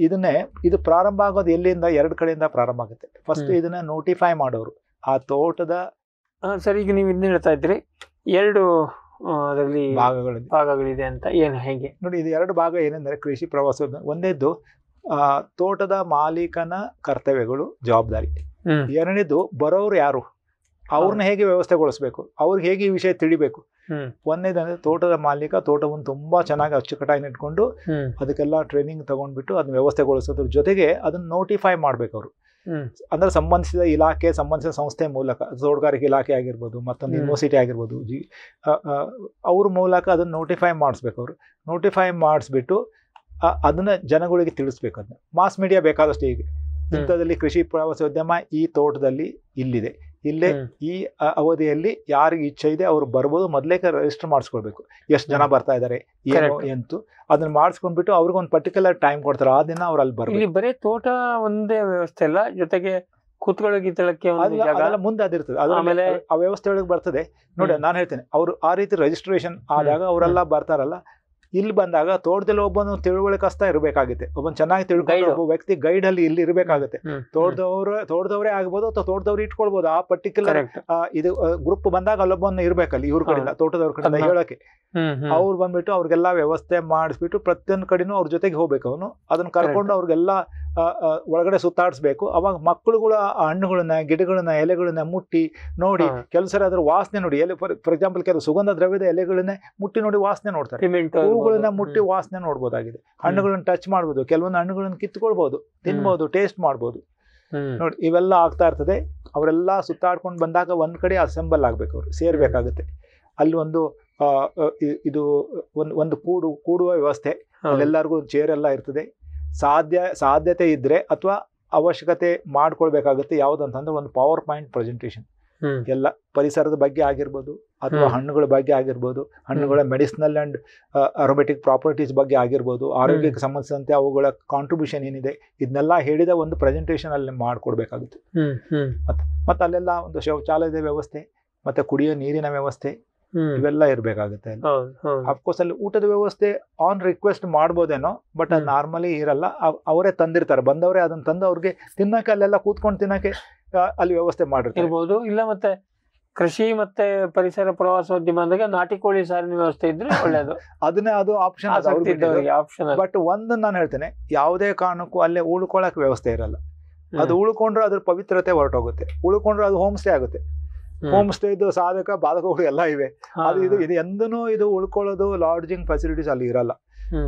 Speaker 3: ಇದನ್ನೇ ಇದು ಪ್ರಾರಂಭ ಆಗೋದು ಎಲ್ಲಿಂದ ಎರಡು ಕಡೆಯಿಂದ ಪ್ರಾರಂಭ ಆಗುತ್ತೆ ಫಸ್ಟ್ ಇದನ್ನ ನೋಟಿಫೈ ಮಾಡೋರು ಆ ತೋಟದ ಸರಿ ಈಗ ನೀವು ಇದನ್ನ ಹೇಳ್ತಾ ಇದ್ರಿ ಎರಡು ಅದರಲ್ಲಿ ಭಾಗಗಳು ಭಾಗಗಳಿದೆ ಅಂತ ಏನು ಹೇಗೆ ನೋಡಿ ಇದು ಎರಡು ಭಾಗ ಏನೆಂದರೆ ಕೃಷಿ ಪ್ರವಾಸ ಒಂದೇದ್ದು ತೋಟದ ಮಾಲೀಕನ ಕರ್ತವ್ಯಗಳು ಜವಾಬ್ದಾರಿ ಎರಡನೇದು ಬರೋರು ಯಾರು ಅವ್ರನ್ನ ಹೇಗೆ ವ್ಯವಸ್ಥೆಗೊಳಿಸ್ಬೇಕು ಅವ್ರಿಗೆ ಹೇಗೆ ಈ ವಿಷಯ ತಿಳಿಬೇಕು ಒಂದನೇದಂದ್ರೆ ತೋಟದ ಮಾಲೀಕ ತೋಟವನ್ನು ತುಂಬಾ ಚೆನ್ನಾಗಿ ಅಚ್ಚುಕಟ್ಟಾಗಿ ಇಟ್ಕೊಂಡು ಅದಕ್ಕೆಲ್ಲ ಟ್ರೈನಿಂಗ್ ತಗೊಂಡ್ಬಿಟ್ಟು ಅದನ್ನ ವ್ಯವಸ್ಥೆಗೊಳಿಸೋದ್ರ ಜೊತೆಗೆ ಅದನ್ನ ನೋಟಿಫೈ ಮಾಡ್ಬೇಕು ಅವರು ಅಂದ್ರೆ ಸಂಬಂಧಿಸಿದ ಇಲಾಖೆ ಸಂಬಂಧಿಸಿದ ಸಂಸ್ಥೆ ಮೂಲಕ ತೋಟಗಾರಿಕೆ ಇಲಾಖೆ ಆಗಿರ್ಬೋದು ಮತ್ತೊಂದು ಯೂನಿವರ್ಸಿಟಿ ಆಗಿರ್ಬೋದು ಅವ್ರ ಮೂಲಕ ಅದನ್ನ ನೋಟಿಫೈ ಮಾಡಿಸ್ಬೇಕು ಅವರು ನೋಟಿಫೈ ಮಾಡಿಸ್ಬಿಟ್ಟು ಅದನ್ನ ಜನಗಳಿಗೆ ತಿಳಿಸ್ಬೇಕು ಅದನ್ನ ಮಾಸ್ ಮೀಡಿಯಾ ಬೇಕಾದಷ್ಟು ಹೀಗೆ ಇಂಥದ್ರಲ್ಲಿ ಕೃಷಿ ಪ್ರವಾಸೋದ್ಯಮ ಈ ತೋಟದಲ್ಲಿ ಇಲ್ಲಿದೆ ಇಲ್ಲೇ ಈ ಅವಧಿಯಲ್ಲಿ ಯಾರಿಗೆ ಇಚ್ಛೆ ಇದೆ ಅವ್ರು ಬರ್ಬೋದು ಮೊದಲೇ ರಿಜಿಸ್ಟರ್ ಮಾಡಿಸ್ಕೊಳ್ಬೇಕು ಎಷ್ಟು ಜನ ಬರ್ತಾ ಇದ್ದಾರೆ ಏನು ಎಂತು ಅದನ್ನ ಮಾಡಿಸ್ಕೊಂಡ್ಬಿಟ್ಟು ಒಂದು ಪರ್ಟಿಕ್ಯುಲರ್ ಟೈಮ್ ಕೊಡ್ತಾರೆ ಆ ದಿನ ಅವ್ರು ಅಲ್ಲಿ ಬರ್ಬೋದು
Speaker 2: ಬರೀ ತೋಟ ಒಂದೇ ವ್ಯವಸ್ಥೆ ಅಲ್ಲ ಜೊತೆಗೆ ಕೂತ್ಕೊಳ್ಳೋಕೆ ಮುಂದೆ ಅದಿರ್ತದೆ ಆಮೇಲೆ ಆ ವ್ಯವಸ್ಥೆ ಒಳಗೆ ಬರ್ತದೆ ನೋಡಿ ನಾನು ಹೇಳ್ತೇನೆ ಅವರು
Speaker 3: ಆ ರೀತಿ ರಿಜಿಸ್ಟ್ರೇಷನ್ ಆದಾಗ ಅವರೆಲ್ಲ ಬರ್ತಾರಲ್ಲ ಇಲ್ಲಿ ಬಂದಾಗ ತೋಟದಲ್ಲಿ ಒಬ್ಬನು ತಿಳುವಳಿಕಸ್ತಾ ಇರಬೇಕಾಗುತ್ತೆ ಒಬ್ಬನ ಚೆನ್ನಾಗಿ ತಿಳ್ಕೊಂಡು ಒಬ್ಬ ವ್ಯಕ್ತಿ ಗೈಡ್ ಅಲ್ಲಿ ಇಲ್ಲಿ ಇರಬೇಕಾಗುತ್ತೆ ತೋಟದವ್ರ ತೋಟದವರೇ ಆಗ್ಬೋದು ಅಥವಾ ತೋಟದವ್ರು ಇಟ್ಕೊಳ್ಬಹುದು ಆ ಪರ್ಟಿಕ್ಯುಲರ್ ಇದು ಗ್ರೂಪ್ ಬಂದಾಗ ಅಲ್ಲೊಬ್ಬನ ಇರ್ಬೇಕಲ್ಲಿ ಇವ್ರ ಕಡೆಯಿಂದ ತೋಟದವ್ರ ಕಡೆ ಹೇಳಕ್ಕೆ ಅವ್ರು ಬಂದ್ಬಿಟ್ಟು ಅವ್ರಿಗೆಲ್ಲ ವ್ಯವಸ್ಥೆ ಮಾಡಿಸ್ಬಿಟ್ಟು ಪ್ರತಿಯೊಂದು ಕಡೆನೂ ಅವ್ರ ಜೊತೆಗೆ ಹೋಗ್ಬೇಕು ಅವನು ಅದನ್ನ ಕರ್ಕೊಂಡು ಅವ್ರಿಗೆಲ್ಲ ಒಳಗಡೆ ಸುತ್ತಾಡಿಸ್ಬೇಕು ಅವಾಗ ಮಕ್ಕಳುಗಳ ಹಣ್ಣುಗಳನ್ನ ಗಿಡಗಳನ್ನ ಎಲೆಗಳನ್ನ ಮುಟ್ಟಿ ನೋಡಿ ಅದರ ವಾಸನೆ ನೋಡಿ ಎಲೆ ಫಾರ್ ಎಕ್ಸಾಂಪಲ್ ಕೆಲವು ಸುಗಂಧ ದ್ರವ್ಯದ ಎಲೆಗಳನ್ನೇ ಮುಟ್ಟಿ ನೋಡಿ ವಾಸನೆ ನೋಡ್ತಾರೆ ಹೂಗಳನ್ನ ಮುಟ್ಟಿ ವಾಸನೆ ನೋಡ್ಬೋದಾಗಿದೆ ಹಣ್ಣುಗಳನ್ನ ಟಚ್ ಮಾಡ್ಬೋದು ಕೆಲವೊಂದು ಹಣ್ಣುಗಳನ್ನ ಕಿತ್ಕೊಳ್ಬಹುದು ತಿನ್ಬಹುದು ಟೇಸ್ಟ್ ಮಾಡ್ಬೋದು ನೋಡಿ ಇವೆಲ್ಲ ಆಗ್ತಾ ಇರ್ತದೆ ಅವರೆಲ್ಲ ಸುತ್ತಾಡ್ಕೊಂಡು ಬಂದಾಗ ಒಂದ್ ಕಡೆ ಅಸೆಂಬಲ್ ಆಗ್ಬೇಕು ಅವ್ರು ಸೇರ್ಬೇಕಾಗುತ್ತೆ ಅಲ್ಲಿ ಒಂದು ಇದು ಒಂದು ಒಂದು ಕೂಡು ಕೂಡುವ ವ್ಯವಸ್ಥೆ ಅಲ್ಲೆಲ್ಲರಿಗೂ ಚೇರ್ ಎಲ್ಲ ಇರ್ತದೆ ಸಾಧ್ಯ ಸಾಧ್ಯತೆ ಇದ್ದರೆ ಅಥವಾ ಅವಶ್ಯಕತೆ ಮಾಡ್ಕೊಳ್ಬೇಕಾಗುತ್ತೆ ಅಂತಂದ್ರೆ ಒಂದು ಪವರ್ ಪಾಯಿಂಟ್ ಪ್ರೆಸೆಂಟೇಷನ್ ಎಲ್ಲ ಪರಿಸರದ ಬಗ್ಗೆ ಆಗಿರ್ಬೋದು ಅಥವಾ ಹಣ್ಣುಗಳ ಬಗ್ಗೆ ಆಗಿರ್ಬೋದು ಹಣ್ಣುಗಳ ಮೆಡಿಸಿನಲ್ ಅಂಡ್ ಅರೋಮೆಟಿಕ್ ಪ್ರಾಪರ್ಟೀಸ್ ಬಗ್ಗೆ ಆಗಿರ್ಬೋದು ಆರೋಗ್ಯಕ್ಕೆ ಸಂಬಂಧಿಸಿದಂತೆ ಅವುಗಳ ಕಾಂಟ್ರಿಬ್ಯೂಷನ್ ಏನಿದೆ ಇದನ್ನೆಲ್ಲ ಹೇಳಿದ ಒಂದು ಪ್ರೆಸೆಂಟೇಷನ್ ಅಲ್ಲಿ ಮಾಡ್ಕೊಡ್ಬೇಕಾಗುತ್ತೆ ಮತ್ತೆ ಮತ್ತೆ ಅಲ್ಲೆಲ್ಲ ಒಂದು ಶೌಚಾಲಯದ ವ್ಯವಸ್ಥೆ ಮತ್ತೆ ಕುಡಿಯೋ ನೀರಿನ ವ್ಯವಸ್ಥೆ ಇವೆಲ್ಲ ಇರಬೇಕಾಗುತ್ತೆ ಅಫ್ಕೋರ್ಸ್ ಅಲ್ಲಿ ಊಟದ ವ್ಯವಸ್ಥೆ ಆನ್ ರಿಕ್ವೆಸ್ಟ್ ಮಾಡ್ಬೋದೇನೋ ಬಟ್ ಅದು ನಾರ್ಮಲಿ ಇರಲ್ಲ ಅವರೇ ತಂದಿರ್ತಾರೆ ಬಂದವರೇ ಅದನ್ನ ತಂದು ಅವ್ರಿಗೆ ತಿನ್ನಕ್ಕೆ ಅಲ್ಲೆಲ್ಲ ಕೂತ್ಕೊಂಡು ತಿನ್ನಕ್ಕೆ
Speaker 2: ಅಲ್ಲಿ ವ್ಯವಸ್ಥೆ ಮಾಡಿರ್ತಾರೆ ಇಲ್ಲ ಮತ್ತೆ ಕೃಷಿ ಮತ್ತೆ ಪರಿಸರ ಪ್ರವಾಸೋದ್ಯಮ ಅಂದಾಗ ನಾಟಿ ಕೋಳಿ ಸಾರಿನ ವ್ಯವಸ್ಥೆ ಇದ್ರೆ ಒಳ್ಳೇದು ಅದನ್ನೇ ಅದು ಆಪ್ಷನ್ ಆಪ್ಷನ್ ಬಟ್ ಒಂದನ್ನ
Speaker 3: ನಾನು ಹೇಳ್ತೇನೆ ಯಾವುದೇ ಕಾರಣಕ್ಕೂ ಅಲ್ಲೇ ಉಳ್ಕೊಳಕ್ ವ್ಯವಸ್ಥೆ ಇರಲ್ಲ ಅದು ಉಳ್ಕೊಂಡ್ರೆ ಅದ್ರ ಪವಿತ್ರತೆ ಹೊರಟೋಗುತ್ತೆ ಉಳ್ಕೊಂಡ್ರೆ ಅದು ಹೋಮ್ ಸ್ಟೇ ಆಗುತ್ತೆ ಹೋಮ್ ಸ್ಟೇ ಸ್ಟೇದು ಸಾಧಕ ಬಾಧಕಗಳು ಎಲ್ಲ ಇವೆ ಅದು ಇದು ಇದು ಇದು ಉಳ್ಕೊಳ್ಳೋದು ಲಾಡ್ಜಿಂಗ್ ಫೆಸಿಲಿಟೀಸ್ ಅಲ್ಲಿ ಇರಲ್ಲ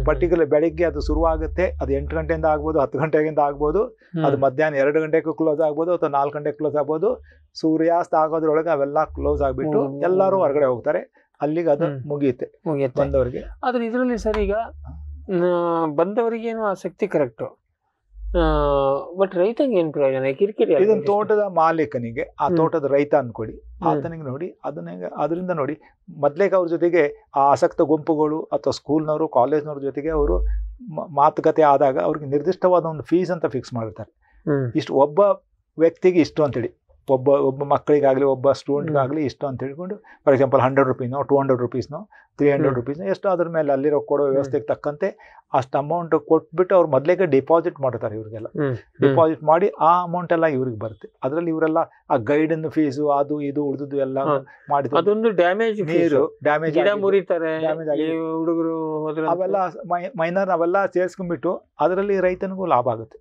Speaker 3: ಪರ್ಟಿಕ್ಯುಲರ್ ಬೆಳಿಗ್ಗೆ ಅದು ಶುರುವಾಗುತ್ತೆ ಅದು ಎಂಟು ಗಂಟೆಯಿಂದ ಆಗ್ಬೋದು ಹತ್ತು ಗಂಟೆಗಿಂದ ಆಗ್ಬೋದು ಅದು ಮಧ್ಯಾಹ್ನ ಎರಡು ಗಂಟೆಗೂ ಕ್ಲೋಸ್ ಆಗ್ಬೋದು ಅಥವಾ ನಾಲ್ಕು ಗಂಟೆಗೆ ಕ್ಲೋಸ್ ಆಗ್ಬೋದು ಸೂರ್ಯಾಸ್ತ ಆಗೋದ್ರೊಳಗೆ ಅವೆಲ್ಲ ಕ್ಲೋಸ್ ಆಗ್ಬಿಟ್ಟು ಎಲ್ಲರೂ ಹೊರಗಡೆ ಹೋಗ್ತಾರೆ ಅಲ್ಲಿಗೆ ಅದು ಮುಗಿಯುತ್ತೆ ಮುಗಿಯುತ್ತೆ ಬಂದವರಿಗೆ
Speaker 2: ಆದ್ರೆ ಇದರಲ್ಲಿ ಸರ್ ಈಗ ಬಂದವರಿಗೆ ಏನು ಆಸಕ್ತಿ ಕರೆಕ್ಟು ಬಟ್ ಏನು ಪ್ರಯೋಜನ ಕಿರಿಕಿರಿ ಇದನ್ನ
Speaker 3: ತೋಟದ ಮಾಲೀಕನಿಗೆ ಆ ತೋಟದ ರೈತ ಅನ್ಕೊಡಿ ಆತನಿಗೆ ನೋಡಿ ಅದನ್ನ ಅದರಿಂದ ನೋಡಿ ಮೊದ್ಲೇಗೆ ಅವ್ರ ಜೊತೆಗೆ ಆ ಆಸಕ್ತ ಗುಂಪುಗಳು ಅಥವಾ ಸ್ಕೂಲ್ನವರು ಕಾಲೇಜ್ನವ್ರ ಜೊತೆಗೆ ಅವರು ಮಾತುಕತೆ ಆದಾಗ ಅವ್ರಿಗೆ ನಿರ್ದಿಷ್ಟವಾದ ಒಂದು ಫೀಸ್ ಅಂತ ಫಿಕ್ಸ್ ಮಾಡಿರ್ತಾರೆ ಇಷ್ಟು ಒಬ್ಬ ವ್ಯಕ್ತಿಗೆ ಇಷ್ಟು ಅಂತೇಳಿ ಒಬ್ಬ ಒಬ್ಬ ಮಕ್ಕಳಿಗಾಗಲಿ ಒಬ್ಬ ಸ್ಟೂಡೆಂಟ್ಗಾಗಲಿ ಇಷ್ಟು ಅಂತ ಹೇಳ್ಕೊಂಡು ಫಾರ್ ಎಕ್ಸಾಂಪಲ್ ಹಂಡ್ರೆಡ್ ರುಪೀಸ್ನೋ ಟು ಹಂಡ್ರೆಡ್ ರುಪೀಸ್ನೋ ತ್ರೀ ಹಂಡ್ರೆಡ್ ರುಪೀಸ್ನೋ ಎಷ್ಟು ಅದ್ರ ಮೇಲೆ ಅಲ್ಲಿರೋ ಕೊಡೋ ವ್ಯವಸ್ಥೆಗೆ ತಕ್ಕಂತೆ ಅಷ್ಟು ಅಮೌಂಟ್ ಕೊಟ್ಬಿಟ್ಟು ಅವ್ರು ಮೊದಲೇಗೆ ಡಿಪಾಸಿಟ್ ಮಾಡ್ತಾರೆ ಇವ್ರಿಗೆಲ್ಲ ಡಿಪಾಸಿಟ್ ಮಾಡಿ ಆ ಅಮೌಂಟ್ ಎಲ್ಲ ಇವ್ರಿಗೆ ಬರುತ್ತೆ ಅದರಲ್ಲಿ ಇವರೆಲ್ಲ ಆ ಗೈಡನ್ ಫೀಸು ಅದು ಇದು ಉಳಿದು ಎಲ್ಲ ಮಾಡಿದ್ರು ಅದೊಂದು
Speaker 2: ಡ್ಯಾಮೇಜ್ ನೀರು ಡ್ಯಾಮೇಜ್ ಮುರಿತಾರೆ
Speaker 3: ಹುಡುಗರು ಅವೆಲ್ಲ ಮೈನರ್ ಅವೆಲ್ಲ ಸೇರಿಸ್ಕೊಂಡ್ಬಿಟ್ಟು ಅದರಲ್ಲಿ ರೈತನಿಗೂ ಲಾಭ ಆಗುತ್ತೆ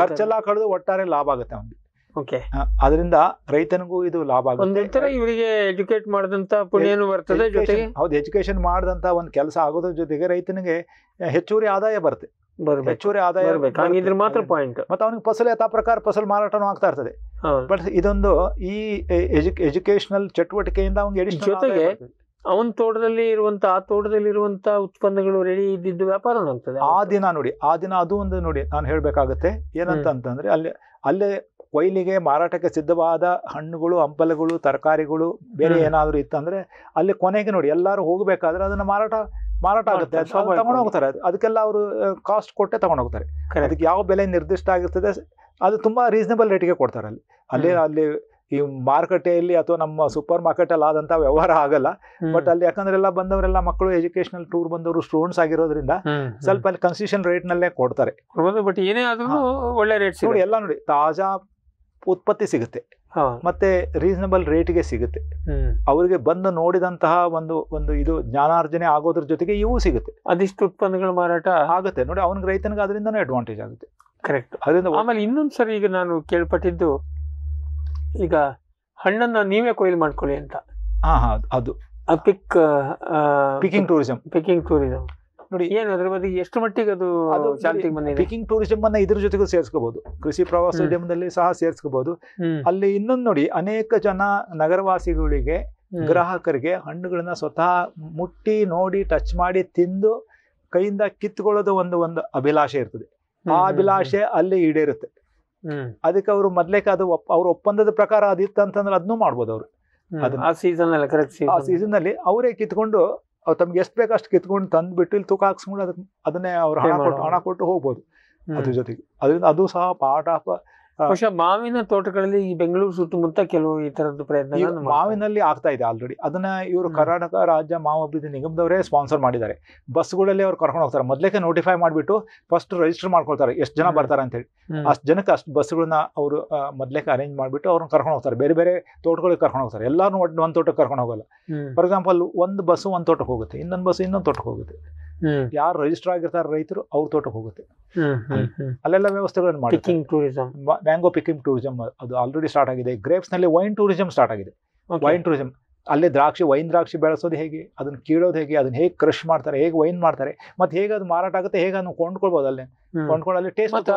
Speaker 3: ಖರ್ಚೆಲ್ಲ
Speaker 2: ಕಳೆದು ಒಟ್ಟಾರೆ ಲಾಭ ಆಗುತ್ತೆ ಅವನಿಗೆ
Speaker 3: ಓಕೆ ಅದರಿಂದ ರೈತನಿಗೂ ಇದು ಲಾಭ ಆಗುತ್ತೆ
Speaker 2: ಇವರಿಗೆ ಎಜುಕೇಟ್ ಮಾಡಿದಂತ ಪುಣ್ಯನೂ ಬರ್ತದೆ ಜೊತೆಗೆ
Speaker 3: ಹೌದು ಎಜುಕೇಶನ್ ಮಾಡಿದಂತ ಒಂದು ಕೆಲಸ ಆಗೋದ್ರ ಜೊತೆಗೆ ರೈತನಿಗೆ ಹೆಚ್ಚುವರಿ ಆದಾಯ ಬರುತ್ತೆ ಹೆಚ್ಚುವರಿ ಆದಾಯ ಇರ್ಬೇಕು ಮಾತ್ರ ಪಾಯಿಂಟ್ ಮತ್ತೆ ಅವ್ನಿಗೆ ಫಸಲು ಯಥಾ ಪ್ರಕಾರ ಫಸಲ್ ಮಾರಾಟನೂ ಆಗ್ತಾ ಇರ್ತದೆ
Speaker 2: ಬಟ್ ಇದೊಂದು ಈ ಎಜುಕೇಶನಲ್ ಚಟುವಟಿಕೆಯಿಂದ ಅವ್ನಿಗೆ ಜೊತೆಗೆ ಅವನ ತೋಟದಲ್ಲಿ ಇರುವಂತ ಆ ತೋಟದಲ್ಲಿ ಇರುವಂತ ಉತ್ಪನ್ನಗಳು ರೆಡಿ ಇದ್ದಿದ್ದು ವ್ಯಾಪಾರ ಆ
Speaker 3: ದಿನ ನೋಡಿ ಆ ದಿನ ಅದು ಒಂದು ನೋಡಿ ನಾನು ಹೇಳ್ಬೇಕಾಗತ್ತೆ ಏನಂತ ಅಂತಂದ್ರೆ ಅಲ್ಲಿ ಅಲ್ಲೇ ಕೊಯ್ಲಿಗೆ ಮಾರಾಟಕ್ಕೆ ಸಿದ್ಧವಾದ ಹಣ್ಣುಗಳು ಹಂಪಲುಗಳು ತರಕಾರಿಗಳು ಬೇರೆ ಏನಾದರೂ ಇತ್ತಂದರೆ ಅಲ್ಲಿ ಕೊನೆಗೆ ನೋಡಿ ಎಲ್ಲರೂ ಹೋಗಬೇಕಾದ್ರೆ ಅದನ್ನು ಮಾರಾಟ ಮಾರಾಟ ಆಗುತ್ತೆ ತಗೊಂಡು ಹೋಗ್ತಾರೆ ಅದಕ್ಕೆಲ್ಲ ಅವರು ಕಾಸ್ಟ್ ಕೊಟ್ಟೆ ತಗೊಂಡು ಹೋಗ್ತಾರೆ ಅದಕ್ಕೆ ಯಾವ ಬೆಲೆ ನಿರ್ದಿಷ್ಟ ಆಗಿರ್ತದೆ ಅದು ತುಂಬ ರೀಸನೇಬಲ್ ರೇಟಿಗೆ ಕೊಡ್ತಾರೆ ಅಲ್ಲಿ ಅಲ್ಲಿ ಅಲ್ಲಿ ಈ ಮಾರುಕಟ್ಟೆಯಲ್ಲಿ ಅಥವಾ ನಮ್ಮ ಸೂಪರ್ ಮಾರ್ಕೆಟಲ್ಲಿ ಆದಂಥ ವ್ಯವಹಾರ ಆಗಲ್ಲ ಬಟ್ ಅಲ್ಲಿ ಯಾಕಂದ್ರೆ ಎಲ್ಲ ಬಂದವರೆಲ್ಲ ಮಕ್ಕಳು ಎಜುಕೇಶನಲ್ ಟೂರ್ ಬಂದವರು ಸ್ಟೂಡೆಂಟ್ಸ್ ಆಗಿರೋದ್ರಿಂದ ಸ್ವಲ್ಪ ಅಲ್ಲಿ ಕನ್ಸೆಷನ್ ರೇಟ್ನಲ್ಲೇ ಕೊಡ್ತಾರೆ
Speaker 2: ಬಟ್ ಏನೇ ಆದರೂ ಒಳ್ಳೆ ರೇಟ್ ನೋಡಿ ಎಲ್ಲ ನೋಡಿ ತಾಜಾ
Speaker 3: ಉತ್ಪತ್ತಿ ಸಿಗುತ್ತೆ ಮತ್ತೆ ರೀಸನಬಲ್ ರೇಟ್ಗೆ ಸಿಗುತ್ತೆ ಅವರಿಗೆ ಬಂದು ನೋಡಿದಂತಹ ಒಂದು ಒಂದು ಇದು ಜ್ಞಾನಾರ್ಜನೆ ಆಗೋದ್ರ ಜೊತೆಗೆ ಇವು ಸಿಗುತ್ತೆ ಅದಿಷ್ಟು ಉತ್ಪನ್ನಗಳ ಮಾರಾಟ ಆಗುತ್ತೆ
Speaker 2: ನೋಡಿ ಅವನಿಗೆ ರೈತನಿಗೆ ಅದರಿಂದ ಅಡ್ವಾಂಟೇಜ್ ಆಗುತ್ತೆ ಕರೆಕ್ಟ್ ಅದರಿಂದ ಆಮೇಲೆ ಇನ್ನೊಂದು ಸರಿ ಈಗ ನಾನು ಕೇಳ್ಪಟ್ಟಿದ್ದು ಈಗ ಹಣ್ಣನ್ನು ನೀವೇ ಕೊಯ್ಲು ಮಾಡ್ಕೊಳ್ಳಿ ಅಂತ ಹಾ ಹಾ ಅದು pick picking tourism picking tourism ನೋಡಿ ಏನು ಅದ್ರ ಬಗ್ಗೆ ಎಷ್ಟು ಮಟ್ಟಿಗೆ
Speaker 3: ಅದು ಚಾಲ್ತಿಗೆ ಬಂದಿದೆ ಪಿಕಿಂಗ್ ಟೂರಿಸಂ ಅನ್ನ ಇದ್ರ ಜೊತೆಗೂ ಸೇರಿಸ್ಕೋಬಹುದು ಕೃಷಿ ಪ್ರವಾಸೋದ್ಯಮದಲ್ಲಿ ಸಹ ಸೇರಿಸ್ಕೋಬಹುದು ಅಲ್ಲಿ ಇನ್ನೊಂದು ನೋಡಿ ಅನೇಕ ಜನ ನಗರವಾಸಿಗಳಿಗೆ ಗ್ರಾಹಕರಿಗೆ ಹಣ್ಣುಗಳನ್ನ ಸ್ವತಃ ಮುಟ್ಟಿ ನೋಡಿ ಟಚ್ ಮಾಡಿ ತಿಂದು ಕೈಯಿಂದ ಕಿತ್ಕೊಳ್ಳೋದು ಒಂದು ಒಂದು ಅಭಿಲಾಷೆ ಇರ್ತದೆ ಆ ಅಭಿಲಾಷೆ ಅಲ್ಲಿ ಈಡೇರುತ್ತೆ ಅದಕ್ಕೆ ಅವರು ಮೊದ್ಲೇಕ ಅದು ಅವ್ರ ಒಪ್ಪಂದದ ಪ್ರಕಾರ ಅದಿತ್ತು ಅಂತಂದ್ರೆ ಅದನ್ನೂ ಮಾಡ್ಬೋದು ಅವರು ಆ ಸೀಸನ್ ಅಲ್ಲಿ ಅವರೇ ಕಿತ್ಕೊಂಡು ಅವ್ರು ತಮ್ಗೆ ಎಷ್ಟು ಬೇಕು ಅಷ್ಟು ಕಿತ್ಕೊಂಡು ಬಿಟ್ಟು ಇಲ್ಲಿ ತೂಕ ಹಾಕ್ಸ್ಕೊಂಡು ಅದಕ್ಕೆ ಅದನ್ನೇ ಅವ್ರು ಕೊಟ್ಟು ಹಣ ಕೊಟ್ಟು ಹೋಗ್ಬೋದು ಅದ್ರ ಜೊತೆಗೆ ಅದರಿಂದ ಅದು ಸಹ ಪಾರ್ಟ್ ಆಫ್ ಬಹುಶಃ
Speaker 2: ಮಾವಿನ ತೋಟಗಳಲ್ಲಿ ಈ ಬೆಂಗಳೂರು ಸುತ್ತಮುತ್ತ ಕೆಲವು ಈ ತರದ ಪ್ರಯತ್ನ ಮಾವಿನಲ್ಲಿ ಆಗ್ತಾ ಇದೆ ಆಲ್ರೆಡಿ ಅದನ್ನ ಇವರು
Speaker 3: ಕರ್ನಾಟಕ ರಾಜ್ಯ ಮಾವು ಅಭಿವೃದ್ಧಿ ನಿಗಮದವರೇ ಸ್ಪಾನ್ಸರ್ ಮಾಡಿದ್ದಾರೆ ಬಸ್ಗಳಲ್ಲಿ ಅವ್ರು ಕರ್ಕೊಂಡು ಹೋಗ್ತಾರೆ ಮೊದಲಕ್ಕೆ ನೋಟಿಫೈ ಮಾಡಿಬಿಟ್ಟು ಫಸ್ಟ್ ರಿಜಿಸ್ಟರ್ ಮಾಡ್ಕೊಳ್ತಾರೆ ಎಷ್ಟು ಜನ ಬರ್ತಾರೆ ಅಂತ ಹೇಳಿ ಅಷ್ಟು ಜನಕ್ಕೆ ಅಷ್ಟು ಬಸ್ಗಳನ್ನ ಅವರು ಮೊದಲಕ್ಕೆ ಅರೇಂಜ್ ಮಾಡಿಬಿಟ್ಟು ಅವ್ರನ್ನ ಕರ್ಕೊಂಡು ಹೋಗ್ತಾರೆ ಬೇರೆ ಬೇರೆ ತೋಟಗಳಿಗೆ ಕರ್ಕೊಂಡು ಹೋಗ್ತಾರೆ ಎಲ್ಲರೂ ಒಂದ್ ತೋಟಕ್ಕೆ ಕರ್ಕೊಂಡು ಹೋಗಲ್ಲ ಫಾರ್ ಎಕ್ಸಾಂಪಲ್ ಒಂದು ಬಸ್ ಒಂದು ತೋಟಕ್ಕೆ ಹೋಗುತ್ತೆ ಇನ್ನೊಂದು ಬಸ್ ಇನ್ನೊಂದು ತೋಟಕ್ಕೆ ಹೋಗುತ್ತೆ ಯಾರು ರಿಜಿಸ್ಟರ್ ಆಗಿರ್ತಾರೆ ರೈತರು ಅವ್ರ ತೋಟಕ್ಕೆ ಹೋಗುತ್ತೆ ಅಲ್ಲೆಲ್ಲ ವ್ಯವಸ್ಥೆಗಳನ್ನು ಮಾಡಿ ಟೂರಿಸಂ ಮ್ಯಾಂಗೋ ಪಿಕ್ಕಿಂಗ್ ಟೂರಿಸಂ ಅದು ಆಲ್ರೆಡಿ ಸ್ಟಾರ್ಟ್ ಆಗಿದೆ ಗ್ರೇಪ್ಸ್ ನಲ್ಲಿ ವೈನ್ ಟೂರಿಸಂ ಸ್ಟಾರ್ಟ್ ಆಗಿದೆ ವೈನ್ ಟೂರಿಸಂ ಅಲ್ಲೇ ದ್ರಾಕ್ಷಿ ವೈನ್ ದ್ರಾಕ್ಷಿ ಬೆಳೆಸೋದು ಹೇಗೆ ಅದನ್ನ ಕೀಳೋದು ಹೇಗೆ ಅದನ್ನ ಹೇಗೆ ಕ್ರಶ್ ಮಾಡ್ತಾರೆ ಹೇಗೆ ವೈನ್ ಮಾಡ್ತಾರೆ ಮತ್ತೆ ಹೇಗೆ ಅದು ಮಾರಾಟ ಆಗುತ್ತೆ ಹೇಗೆ ಅದನ್ನು ಕೊಂಡ್ಕೊಳ್ಬಹುದು ಅಲ್ಲೇ ಕೊಂಡ್ಕೊಂಡು ಅಲ್ಲಿ ಟೇಸ್ಟ್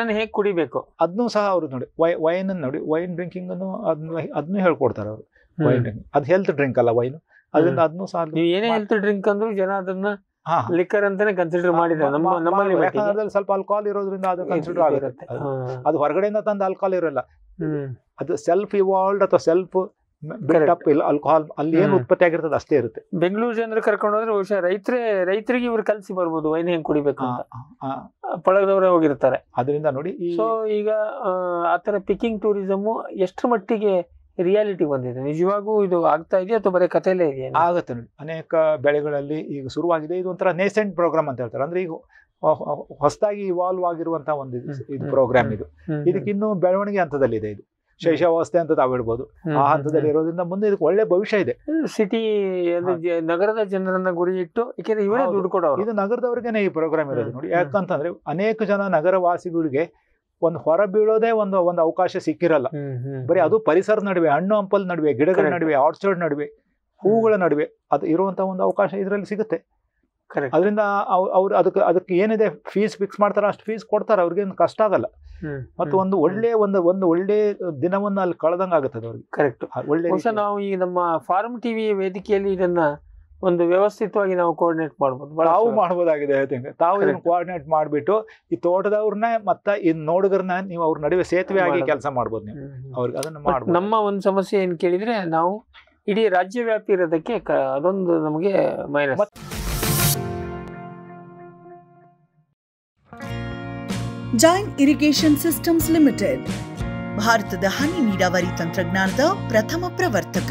Speaker 2: ಅನ್ನು ಹೇಗೆ ಕುಡಿಬೇಕು ಅದನ್ನು ಸಹ ಅವರು ನೋಡಿ
Speaker 3: ವೈನ್ ಅನ್ನು ನೋಡಿ ವೈನ್ ಡ್ರಿಂಕಿಂಗ್ ಅನ್ನು ಅದನ್ನ ಅದನ್ನು ಹೇಳ್ಕೊಡ್ತಾರೆ ಅವರು ವೈನ್ ಡ್ರಿಂಕ್ ಅದು ಹೆಲ್ತ್ ಡ್ರಿಂಕ್ ಅಲ್ಲ ವೈನ್
Speaker 2: ಅದನ್ನ ಅದನ್ನು ಸಾಧ್ಯ ನೀವು ಏನೇ ಹೆಲ್ತ್ ಡ್ರಿಂಕ್ ಅಂದ್ರು ಜನ ಅದನ್ನ ಲಿಕ್ಕರ್ ಅಂತಾನೆ ಕನ್ಸಿಡರ್ ಮಾಡಿದ್ದಾರೆ ನಮ್ಮ ನಮ್ಮಲ್ಲಿ ಸ್ವಲ್ಪ
Speaker 3: ಆಲ್ಕೋಹಾಲ್ ಇರೋದ್ರಿಂದ ಅದು ಕನ್ಸಿಡರ್ ಆಗಿರುತ್ತೆ
Speaker 2: ಅದು ಹೊರಗಡೆಯಿಂದ ತಂದ ಆಲ್ಕೋಹಾಲ್
Speaker 3: ಇರಲ್ಲ ಅದು ಸೆಲ್ಫ್ ಇವಾಲ್ಡ್ ಅಥವಾ ಸೆಲ್ಫ್ ಬಿಲ್ಡಪ್ ಇಲ್ಲ ಆಲ್ಕೋಹಾಲ್ ಅಲ್ಲಿ ಏನು ಉತ್ಪತ್ತಿ
Speaker 2: ಆಗಿರ್ತದೆ ಅಷ್ಟೇ ಇರುತ್ತೆ ಬೆಂಗಳೂರು ಜನರು ಕರ್ಕೊಂಡು ಹೋದ್ರೆ ಬಹುಶಃ ರೈತರೇ ರೈತರಿಗೆ ಇವ್ರು ಕಲಸಿ ಬರ್ಬೋದು ವೈನ್ ಹೆಂಗ್ ಕುಡಿಬೇಕು ಪಳಗದವರೇ ಹೋಗಿರ್ತಾರೆ ಅದರಿಂದ ನೋಡಿ ಸೊ ಈಗ ಆತರ ಪಿಕಿಂಗ್ ಟೂರಿಸಮ್ ಎಷ್ಟರ ಮಟ್ಟಿಗೆ ರಿಯಾಲಿಟಿ ಬಂದಿದೆ ನಿಜವಾಗೂ ಇದು ಆಗ್ತಾ ಇದೆಯಾ ಅಥವಾ ಬರೀ ಕಥೆಯಲ್ಲೇ ಇದೆಯಾ ಆಗುತ್ತೆ ನೋಡಿ
Speaker 3: ಅನೇಕ ಬೆಳೆಗಳಲ್ಲಿ ಈಗ ಶುರುವಾಗಿದೆ ಇದು ಒಂಥರ ನೇಸೆಂಟ್ ಪ್ರೋಗ್ರಾಮ್ ಅಂತ ಹೇಳ್ತಾರೆ ಅಂದ್ರೆ ಈಗ ಹೊಸದಾಗಿ ಇವಾಲ್ವ್ ಆಗಿರುವಂತಹ ಒಂದು ಇದು ಪ್ರೋಗ್ರಾಮ್ ಇದು ಇದಕ್ಕಿನ್ನೂ ಬೆಳವಣಿಗೆ ಹಂತದಲ್ಲಿ ಇದೆ ಇದು ಶೈಶವಾವಸ್ಥೆ ಅಂತ ತಾವು ಹೇಳ್ಬೋದು ಆ ಹಂತದಲ್ಲಿ ಇರೋದ್ರಿಂದ ಮುಂದೆ ಇದಕ್ಕೆ ಒಳ್ಳೆ ಭವಿಷ್ಯ ಇದೆ ಸಿಟಿ
Speaker 2: ನಗರದ ಜನರನ್ನ ಗುರಿ ಇಟ್ಟು ದುಡ್ಡು ಕೊಡೋರು ಇದು ನಗರದವ್ರಿಗೇನೆ ಈ ಪ್ರೋಗ್ರಾಮ್
Speaker 3: ಇರೋದು ನೋಡಿ ಯಾಕಂತಂದ್ರೆ ಅನೇಕ ಜನ ನಗರವಾಸಿಗಳಿಗೆ ಒಂದು ಹೊರ ಬೀಳೋದೇ ಒಂದು ಒಂದು ಅವಕಾಶ ಸಿಕ್ಕಿರಲ್ಲ ಬರೀ ಅದು ಪರಿಸರ ನಡುವೆ ಹಣ್ಣು ಹಂಪಲ್ ನಡುವೆ ಗಿಡಗಳ ನಡುವೆ ಆರ್ಚರ್ಡ್ ನಡುವೆ ಹೂಗಳ ನಡುವೆ ಅದು ಇರುವಂತ ಒಂದು ಅವಕಾಶ ಇದರಲ್ಲಿ ಸಿಗುತ್ತೆ ಅದರಿಂದ ಅವ್ರು ಅದಕ್ಕೆ ಅದಕ್ಕೆ ಏನಿದೆ ಫೀಸ್ ಫಿಕ್ಸ್ ಮಾಡ್ತಾರ ಅಷ್ಟು ಫೀಸ್ ಕೊಡ್ತಾರೆ ಅವ್ರಿಗೇನು ಕಷ್ಟ ಆಗಲ್ಲ ಮತ್ತು ಒಂದು ಒಳ್ಳೆ ಒಂದು ಒಂದು ಒಳ್ಳೆ ದಿನವನ್ನು ಅಲ್ಲಿ ಕಳೆದಂಗೆ ಆಗುತ್ತದೆ ಅವ್ರಿಗೆ ಕರೆಕ್ಟ್ ಒಳ್ಳೆ
Speaker 2: ನಾವು ಈ ನಮ್ಮ ಫಾರ್ಮ್ ಟಿವಿ ವೇದಿಕೆಯಲ್ಲಿ ಇದನ್ನ ಒಂದು ವ್ಯವಸ್ಥಿತವಾಗಿ ನಾವು ಕೋಆರ್ಡಿನೇಟ್ ಮಾಡ್ಬೋದು ತಾವು ಮಾಡ್ಬೋದಾಗಿದೆ ಹೇಳ್ತೀನಿ ತಾವು
Speaker 3: ಇದನ್ನು ಕೋಆರ್ಡಿನೇಟ್ ಮಾಡಿಬಿಟ್ಟು ಈ ತೋಟದವ್ರನ್ನ ಮತ್ತೆ ಈ ನೋಡುಗರನ್ನ ನೀವು ಅವ್ರ ನಡುವೆ ಸೇತುವೆ ಆಗಿ ಕೆಲಸ
Speaker 2: ಮಾಡ್ಬೋದು ನೀವು ಅವ್ರಿಗೆ ಅದನ್ನು ಮಾಡ್ಬೋದು ನಮ್ಮ ಒಂದು ಸಮಸ್ಯೆ ಏನು ಕೇಳಿದರೆ ನಾವು ಇಡೀ ರಾಜ್ಯ ವ್ಯಾಪಿ ಇರೋದಕ್ಕೆ ಅದೊಂದು ನಮಗೆ minus
Speaker 1: Jain Irrigation Systems Limited ಭಾರತದ ಹನಿ ನೀರಾವರಿ ತಂತ್ರಜ್ಞಾನದ ಪ್ರಥಮ ಪ್ರವರ್ತಕ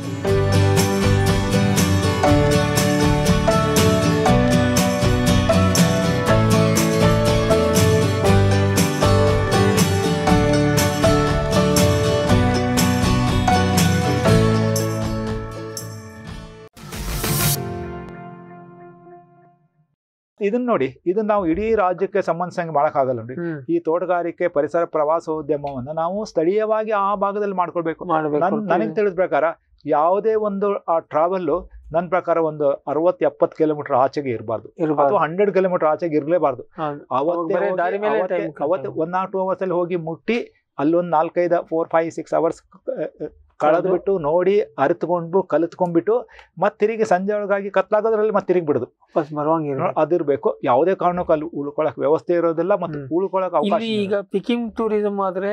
Speaker 3: ಇದನ್ನ ನೋಡಿ ಇದನ್ನ ನಾವು ಇಡೀ ರಾಜ್ಯಕ್ಕೆ ಸಂಬಂಧಿಸಂಗೆ ಮಾಡಕ್ಕಾಗಲ್ಲ ನೋಡಿ ಈ ತೋಟಗಾರಿಕೆ ಪರಿಸರ ಪ್ರವಾಸೋದ್ಯಮವನ್ನು ನಾವು ಸ್ಥಳೀಯವಾಗಿ ಆ ಭಾಗದಲ್ಲಿ ಮಾಡ್ಕೊಳ್ಬೇಕು ನನಗೆ ತಿಳಿದ ಪ್ರಕಾರ ಯಾವುದೇ ಒಂದು ಆ ಟ್ರಾವೆಲ್ ನನ್ನ ಪ್ರಕಾರ ಒಂದು ಅರವತ್ ಎಪ್ಪತ್ ಕಿಲೋಮೀಟರ್ ಆಚೆಗೆ ಇರಬಾರ್ದು ಅಥವಾ ಹಂಡ್ರೆಡ್ ಕಿಲೋಮೀಟರ್ ಆಚೆಗೆ ಇರಲೇಬಾರ್ದು ಅವತ್ತೇ ಅವತ್ತು ಒನ್ ನಾಟ್ ಟೂ ಅವರ್ಸ್ ಅಲ್ಲಿ ಹೋಗಿ ಮುಟ್ಟಿ ಅಲ್ಲೊಂದು ನಾಲ್ಕೈದು ಫೋರ್ ಫೈವ್ ಸಿಕ್ಸ್ ಅವರ್ಸ್ ಕಳೆದ್ಬಿಟ್ಟು ನೋಡಿ ಅರಿತುಕೊಂಡು ಕಲಿತ್ಕೊಂಡ್ಬಿಟ್ಟು ಮತ್ತೆ ತಿರುಗಿ ಸಂಜೆ ಒಳಗಾಗಿ ಕತ್ಲಾಗೋದ್ರಲ್ಲಿ ಮತ್ತೆ ತಿರುಗಿ ಬಿಡುದು ಅದಿರ್ಬೇಕು ಯಾವುದೇ ಕಾರಣಕ್ಕೂ ಅಲ್ಲಿ ಉಳ್ಕೊಳಕ್ ವ್ಯವಸ್ಥೆ ಇರೋದಿಲ್ಲ ಮತ್ತೆ ಉಳ್ಕೊಳಕ್
Speaker 2: ಈಗ ಪಿಕಿಂಗ್ ಟೂರಿಸಂ ಆದ್ರೆ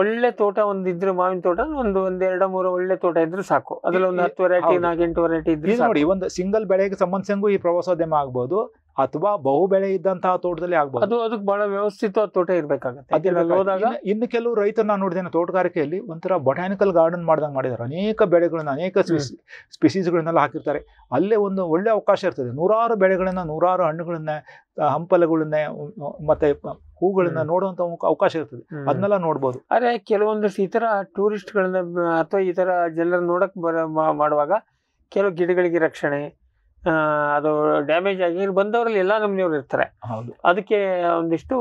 Speaker 2: ಒಳ್ಳೆ ತೋಟ ಒಂದಿದ್ರೆ ಮಾವಿನ ತೋಟ ಒಂದು ಒಂದ್ ಎರಡ ಮೂರು ಒಳ್ಳೆ ತೋಟ ಇದ್ರೆ ಸಾಕು ಅದ್ರಲ್ಲಿ ಒಂದು ಹತ್ತು ವೆರೈಟಿ ನಾಗೆಂಟು ವೆರೈಟಿ ಇದ್ರೆ ನೋಡಿ ಒಂದು ಸಿಂಗಲ್ ಬೆಳೆಗೆ ಸಂಬಂಧಿಸಂಗೂ ಈ ಪ್ರವಾಸೋದ್ಯಮ
Speaker 3: ಆಗ್ಬಹುದು ಅಥವಾ ಬಹು ಬೆಳೆ ಇದ್ದಂತಹ ತೋಟದಲ್ಲಿ ಆಗ್ಬಹುದು ಅದು
Speaker 2: ಅದಕ್ಕೆ ಬಹಳ ವ್ಯವಸ್ಥಿತ ತೋಟ
Speaker 3: ಇರಬೇಕಾಗುತ್ತೆ ಹೋದಾಗ ಇನ್ನು ಕೆಲವು ರೈತನ ನೋಡಿದ್ದೇನೆ ತೋಟಗಾರಿಕೆಯಲ್ಲಿ ಒಂಥರ ಬೊಟಾನಿಕಲ್ ಗಾರ್ಡನ್ ಮಾಡ್ದಂಗೆ ಮಾಡಿದ್ದಾರೆ ಅನೇಕ ಬೆಳೆಗಳನ್ನ ಅನೇಕ ಸ್ಪಿಸೀಸ್ಗಳನ್ನೆಲ್ಲ ಹಾಕಿರ್ತಾರೆ ಅಲ್ಲೇ ಒಂದು ಒಳ್ಳೆ ಅವಕಾಶ ಇರ್ತದೆ ನೂರಾರು ಬೆಳೆಗಳನ್ನ ನೂರಾರು ಹಣ್ಣುಗಳನ್ನ ಹಂಪಲಗಳನ್ನ ಮತ್ತೆ ಹೂಗಳನ್ನ ನೋಡುವಂತ
Speaker 2: ಅವಕಾಶ ಇರ್ತದೆ ಅದನ್ನೆಲ್ಲ ನೋಡ್ಬೋದು ಆದ್ರೆ ಕೆಲವೊಂದಷ್ಟು ಇತರ ಟೂರಿಸ್ಟ್ಗಳನ್ನ ಅಥವಾ ತರ ಜನರ ನೋಡಕ್ ಬರ ಮಾಡುವಾಗ ಕೆಲವು ಗಿಡಗಳಿಗೆ ರಕ್ಷಣೆ ಅದು ಡ್ಯಾಮೇಜ್ ಆಗಿ ಬಂದವರಲ್ಲಿ ಎಲ್ಲ ನಮ್ನವ್ರು ಇರ್ತಾರೆ ಹೌದು ಅದಕ್ಕೆ ಒಂದಿಷ್ಟು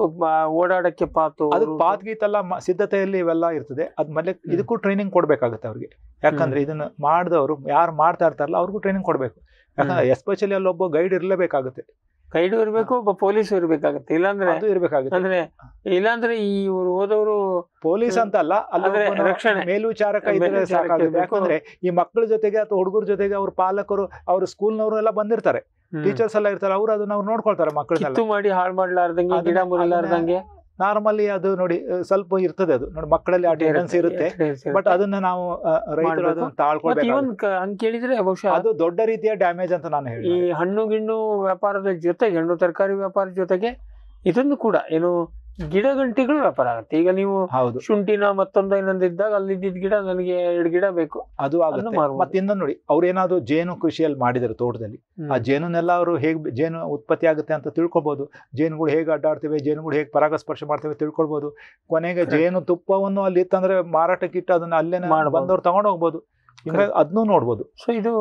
Speaker 2: ಓಡಾಡಕ್ಕೆ ಪಾತು ಅದು ಪಾತ್ ಗೀತೆಲ್ಲ ಸಿದ್ಧತೆಯಲ್ಲಿ ಇವೆಲ್ಲ ಇರ್ತದೆ ಅದ್ ಮೇಲೆ
Speaker 3: ಇದಕ್ಕೂ ಟ್ರೈನಿಂಗ್ ಕೊಡ್ಬೇಕಾಗುತ್ತೆ ಅವ್ರಿಗೆ ಯಾಕಂದ್ರೆ ಇದನ್ನ ಮಾಡಿದವರು ಯಾರು ಮಾಡ್ತಾ ಇರ್ತಾರಲ್ಲ ಅವ್ರಿಗೂ ಟ್ರೈನಿಂಗ್ ಕೊಡ್ಬೇಕು ಯಾಕಂದ್ರೆ ಎಸ್ಪೆಷಲಿ ಅಲ್ಲೊಬ್ಬ ಗೈಡ್ ಇರಲೇಬೇಕಾಗುತ್ತೆ
Speaker 2: ಗೈಡು ಇರಬೇಕು ಒಬ್ಬ ಪೊಲೀಸ್ ಇರ್ಬೇಕಾಗತ್ತೆ ಇಲ್ಲಾಂದ್ರೆ ಇರ್ಬೇಕಾಗುತ್ತೆ ಅಂದ್ರೆ ಇಲ್ಲಾಂದ್ರೆ ಈ ಇವರು ಓದೋರು ಪೊಲೀಸ್ ಅಂತ ಅಲ್ಲ ಅಲ್ಲದ್ರೆ ರಕ್ಷಣೆ ಮೇಲ್ವಿಚಾರಕ ಇದ್ರೆ ಸಾಕಾಗುತ್ತೆ ಯಾಕಂದ್ರೆ
Speaker 3: ಈ ಮಕ್ಕಳ ಜೊತೆಗೆ ಅಥವಾ ಹುಡುಗರ ಜೊತೆಗೆ ಅವ್ರ ಪಾಲಕರು ಅವ್ರ ನವರು ಎಲ್ಲ ಬಂದಿರ್ತಾರೆ ಟೀಚರ್ಸ್ ಎಲ್ಲ ಇರ್ತಾರೆ ಅವ್ರು ಅದನ್ನ ಅವ್ರು ನೋಡ್ಕೊಳ್ತಾರೆ ಮಕ್ಕಳು ಮಾಡಿ ಹಾಳು ಮಾಡ್ಲಾರ್ದಂಗೆ ಗಿಡ ಮುರಿಲಾರ್ದಂಗೆ ನಾರ್ಮಲಿ ಅದು ನೋಡಿ ಸ್ವಲ್ಪ ಇರ್ತದೆ ಅದು ನೋಡಿ ಮಕ್ಕಳಲ್ಲಿ ಆ ಇರುತ್ತೆ ಬಟ್ ಅದನ್ನ ನಾವು ರೈತರು
Speaker 2: ಕೇಳಿದ್ರೆ ಬಹುಶಃ ಅದು ದೊಡ್ಡ ರೀತಿಯ ಡ್ಯಾಮೇಜ್ ಅಂತ ನಾನು ಹೇಳಿ ಈ ಹಣ್ಣು ಗಿಣ್ಣು ವ್ಯಾಪಾರದ ಜೊತೆಗೆ ಹಣ್ಣು ತರಕಾರಿ ವ್ಯಾಪಾರದ ಜೊತೆಗೆ ಇದನ್ನು ಕೂಡ ಏನು ಗಿಡ ಗಂಟಿಗಳು ವ್ಯಾಪಾರ ಆಗುತ್ತೆ ಈಗ ನೀವು ಹೌದು ಶುಂಠಿನ ಮತ್ತೊಂದು ಇನ್ನೊಂದು ಇದ್ದಾಗ ಅಲ್ಲಿ ಇದ್ದಿದ್ ಗಿಡ ನನಗೆ ಎರಡು ಗಿಡ ಬೇಕು ಅದು
Speaker 3: ಆಗುತ್ತೆ ಮತ್ತೆ ಇನ್ನೊಂದು ನೋಡಿ ಅವ್ರೇನಾದ್ರು ಜೇನು ಕೃಷಿಯಲ್ಲಿ ಮಾಡಿದ್ರು ತೋಟದಲ್ಲಿ ಆ ಜೇನುನೆಲ್ಲ ಅವರು ಹೇಗೆ ಜೇನು ಉತ್ಪತ್ತಿ ಆಗುತ್ತೆ ಅಂತ ತಿಳ್ಕೊಬಹುದು ಜೇನುಗಳು ಹೇಗೆ ಅಡ್ಡಾಡ್ತೇವೆ ಜೇನುಗಳು ಹೇಗೆ ಪರಾಗಸ್ಪರ್ಶ ಮಾಡ್ತೇವೆ ತಿಳ್ಕೊಳ್ಬಹುದು ಕೊನೆಗೆ ಜೇನು ತುಪ್ಪವನ್ನು ಅಲ್ಲಿ ಇತ್ತಂದ್ರೆ ಮಾರಾಟಕ್ಕಿಟ್ಟು ಅದನ್ನ ಅಲ್ಲೇ ಬಂದವ್ರು ತಗೊಂಡು ಹೋಗ್ಬೋದು ಹಿಂಗಾಗಿ
Speaker 2: ಅದನ್ನೂ ನೋಡ್ಬೋದು ಸೊ ಇದು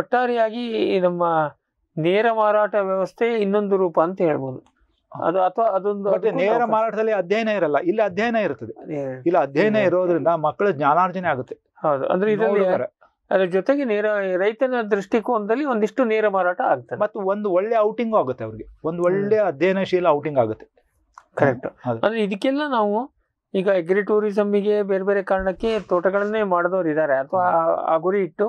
Speaker 2: ಒಟ್ಟಾರೆಯಾಗಿ ನಮ್ಮ ನೇರ ಮಾರಾಟ ವ್ಯವಸ್ಥೆ ಇನ್ನೊಂದು ರೂಪ ಅಂತ ಹೇಳ್ಬೋದು ಅದು ಅಥವಾ ಅದೊಂದು ನೇರ ಮಾರಾಟದಲ್ಲಿ ಅಧ್ಯಯನ ಇರಲ್ಲ ಇಲ್ಲಿ ಅಧ್ಯಯನ ಇರುತ್ತದೆ ಇಲ್ಲ ಅಧ್ಯಯನ ಇರೋದ್ರಿಂದ ಮಕ್ಕಳ ಜ್ಞಾನಾರ್ಜನೆ ಆಗುತ್ತೆ ಹೌದು ಅಂದ್ರೆ ಇದರಲ್ಲಿ ಅದ್ರ ಜೊತೆಗೆ ನೇರ ರೈತನ ದೃಷ್ಟಿಕೋನದಲ್ಲಿ ಒಂದಿಷ್ಟು ನೇರ ಮಾರಾಟ ಆಗ್ತದೆ ಮತ್ತು ಒಂದು ಒಳ್ಳೆ
Speaker 3: ಔಟಿಂಗ್ ಆಗುತ್ತೆ ಅವ್ರಿಗೆ ಒಂದು ಒಳ್ಳೆ ಅಧ್ಯಯನಶೀಲ ಔಟಿಂಗ್ ಆಗುತ್ತೆ ಕರೆಕ್ಟ್
Speaker 2: ಅಂದ್ರೆ ಇದಕ್ಕೆಲ್ಲ ನಾವು ಈಗ ಅಗ್ರಿ ಟೂರಿಸಮ್ಗೆ ಬೇರೆ ಬೇರೆ ಕಾರಣಕ್ಕೆ ತೋಟಗಳನ್ನೇ ಮಾಡಿದವರು ಇದ್ದಾರೆ ಅಥವಾ ಆ ಗುರಿ ಇಟ್ಟು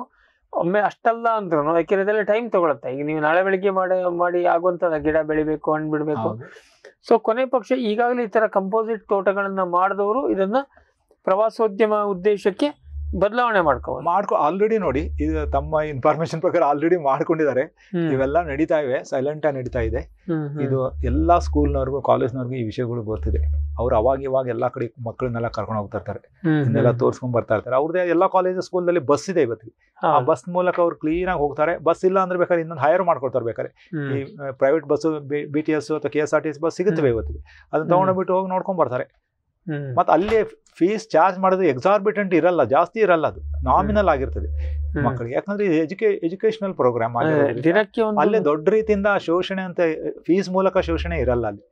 Speaker 2: ಒಮ್ಮೆ ಅಷ್ಟಲ್ಲ ಅಂದ್ರು ಯಾಕೆಂದ್ರೆ ಇದೆಲ್ಲ ಟೈಮ್ ತಗೊಳುತ್ತೆ ಈಗ ನೀವು ನಾಳೆ ಬೆಳಿಗ್ಗೆ ಮಾಡಿ ಮಾಡಿ ಆಗುವಂತದ ಗಿಡ ಬೆಳಿಬೇಕು ಹಣ್ಣು ಬಿಡಬೇಕು ಸೊ ಕೊನೆ ಪಕ್ಷ ಈಗಾಗಲೇ ಈ ತರ ಕಂಪೋಸಿಟ್ ತೋಟಗಳನ್ನ ಮಾಡಿದವರು ಇದನ್ನ ಪ್ರವಾಸೋದ್ಯಮ ಉದ್ದೇಶಕ್ಕೆ ಬದಲಾವಣೆ ಮಾಡ್ಕೋ ಮಾಡ್ಕೊ
Speaker 3: ಆಲ್ರೆಡಿ ನೋಡಿ ಇದು ತಮ್ಮ ಇನ್ಫಾರ್ಮೇಶನ್ ಪ್ರಕಾರ ಆಲ್ರೆಡಿ ಮಾಡ್ಕೊಂಡಿದ್ದಾರೆ ಇವೆಲ್ಲ ನಡೀತಾ ಇವೆ ಸೈಲೆಂಟ್ ಆಗಿ ನಡೀತಾ ಇದೆ ಇದು ಎಲ್ಲಾ ಸ್ಕೂಲ್ನವ್ರಿಗೂ ಕಾಲೇಜ್ನವ್ರಿಗೂ ಈ ವಿಷಯಗಳು ಬರ್ತಿದೆ ಅವ್ರು ಅವಾಗ ಇವಾಗ ಎಲ್ಲಾ ಕಡೆ ಮಕ್ಕಳನ್ನೆಲ್ಲ ಕರ್ಕೊಂಡು ಹೋಗ್ತಾ ಇರ್ತಾರೆ ಇದನ್ನೆಲ್ಲ ತೋರಿಸ್ಕೊಂಡ್ ಬರ್ತಾ ಇರ್ತಾರೆ ಅವ್ರದ್ದೇ ಎಲ್ಲಾ ಕಾಲೇಜ್ ಸ್ಕೂಲ್ನಲ್ಲಿ ಬಸ್ ಇದೆ ಇವತ್ತಿಗೆ ಆ ಬಸ್ ಮೂಲಕ ಅವ್ರು ಕ್ಲೀನ್ ಆಗಿ ಹೋಗ್ತಾರೆ ಬಸ್ ಇಲ್ಲ ಅಂದ್ರೆ ಬೇಕಾದ್ರೆ ಇನ್ನೊಂದು ಹೈರ್ ಮಾಡ್ಕೊಡ್ತಾರೆ ಬೇಕಾದ್ರೆ ಈ private bus B T S ಅಥವಾ K S R T S bus ಸಿಗುತ್ತವೆ ಇವತ್ತಿಗೆ ಅದನ್ನ ಬಿಟ್ಟು ಹೋಗಿ ನೋಡ್ಕೊಂಡ್ ಬರ್ತಾರೆ ಮತ್ತೆ ಅಲ್ಲಿ ಫೀಸ್ ಚಾರ್ಜ್ ಮಾಡೋದು ಎಕ್ಸಾರ್ಬಿಟೆಂಟ್ ಇರಲ್ಲ ಜಾಸ್ತಿ ಇರಲ್ಲ ಅದು ನಾಮಿನಲ್ ಆಗಿರ್ತದೆ ಮಕ್ಕಳಿಗೆ ಯಾಕಂದ್ರೆ ಎಜುಕೇ ಎಜುಕೇಶನಲ್ ಪ್ರೋಗ್ರಾಮ್ ಅಲ್ಲೇ ದೊಡ್ಡ ರೀತಿಯಿಂದ ಶೋಷಣೆ ಅಂತ ಫೀಸ್ ಮೂಲಕ ಶೋಷಣೆ ಇರಲ್ಲ ಅಲ್ಲಿ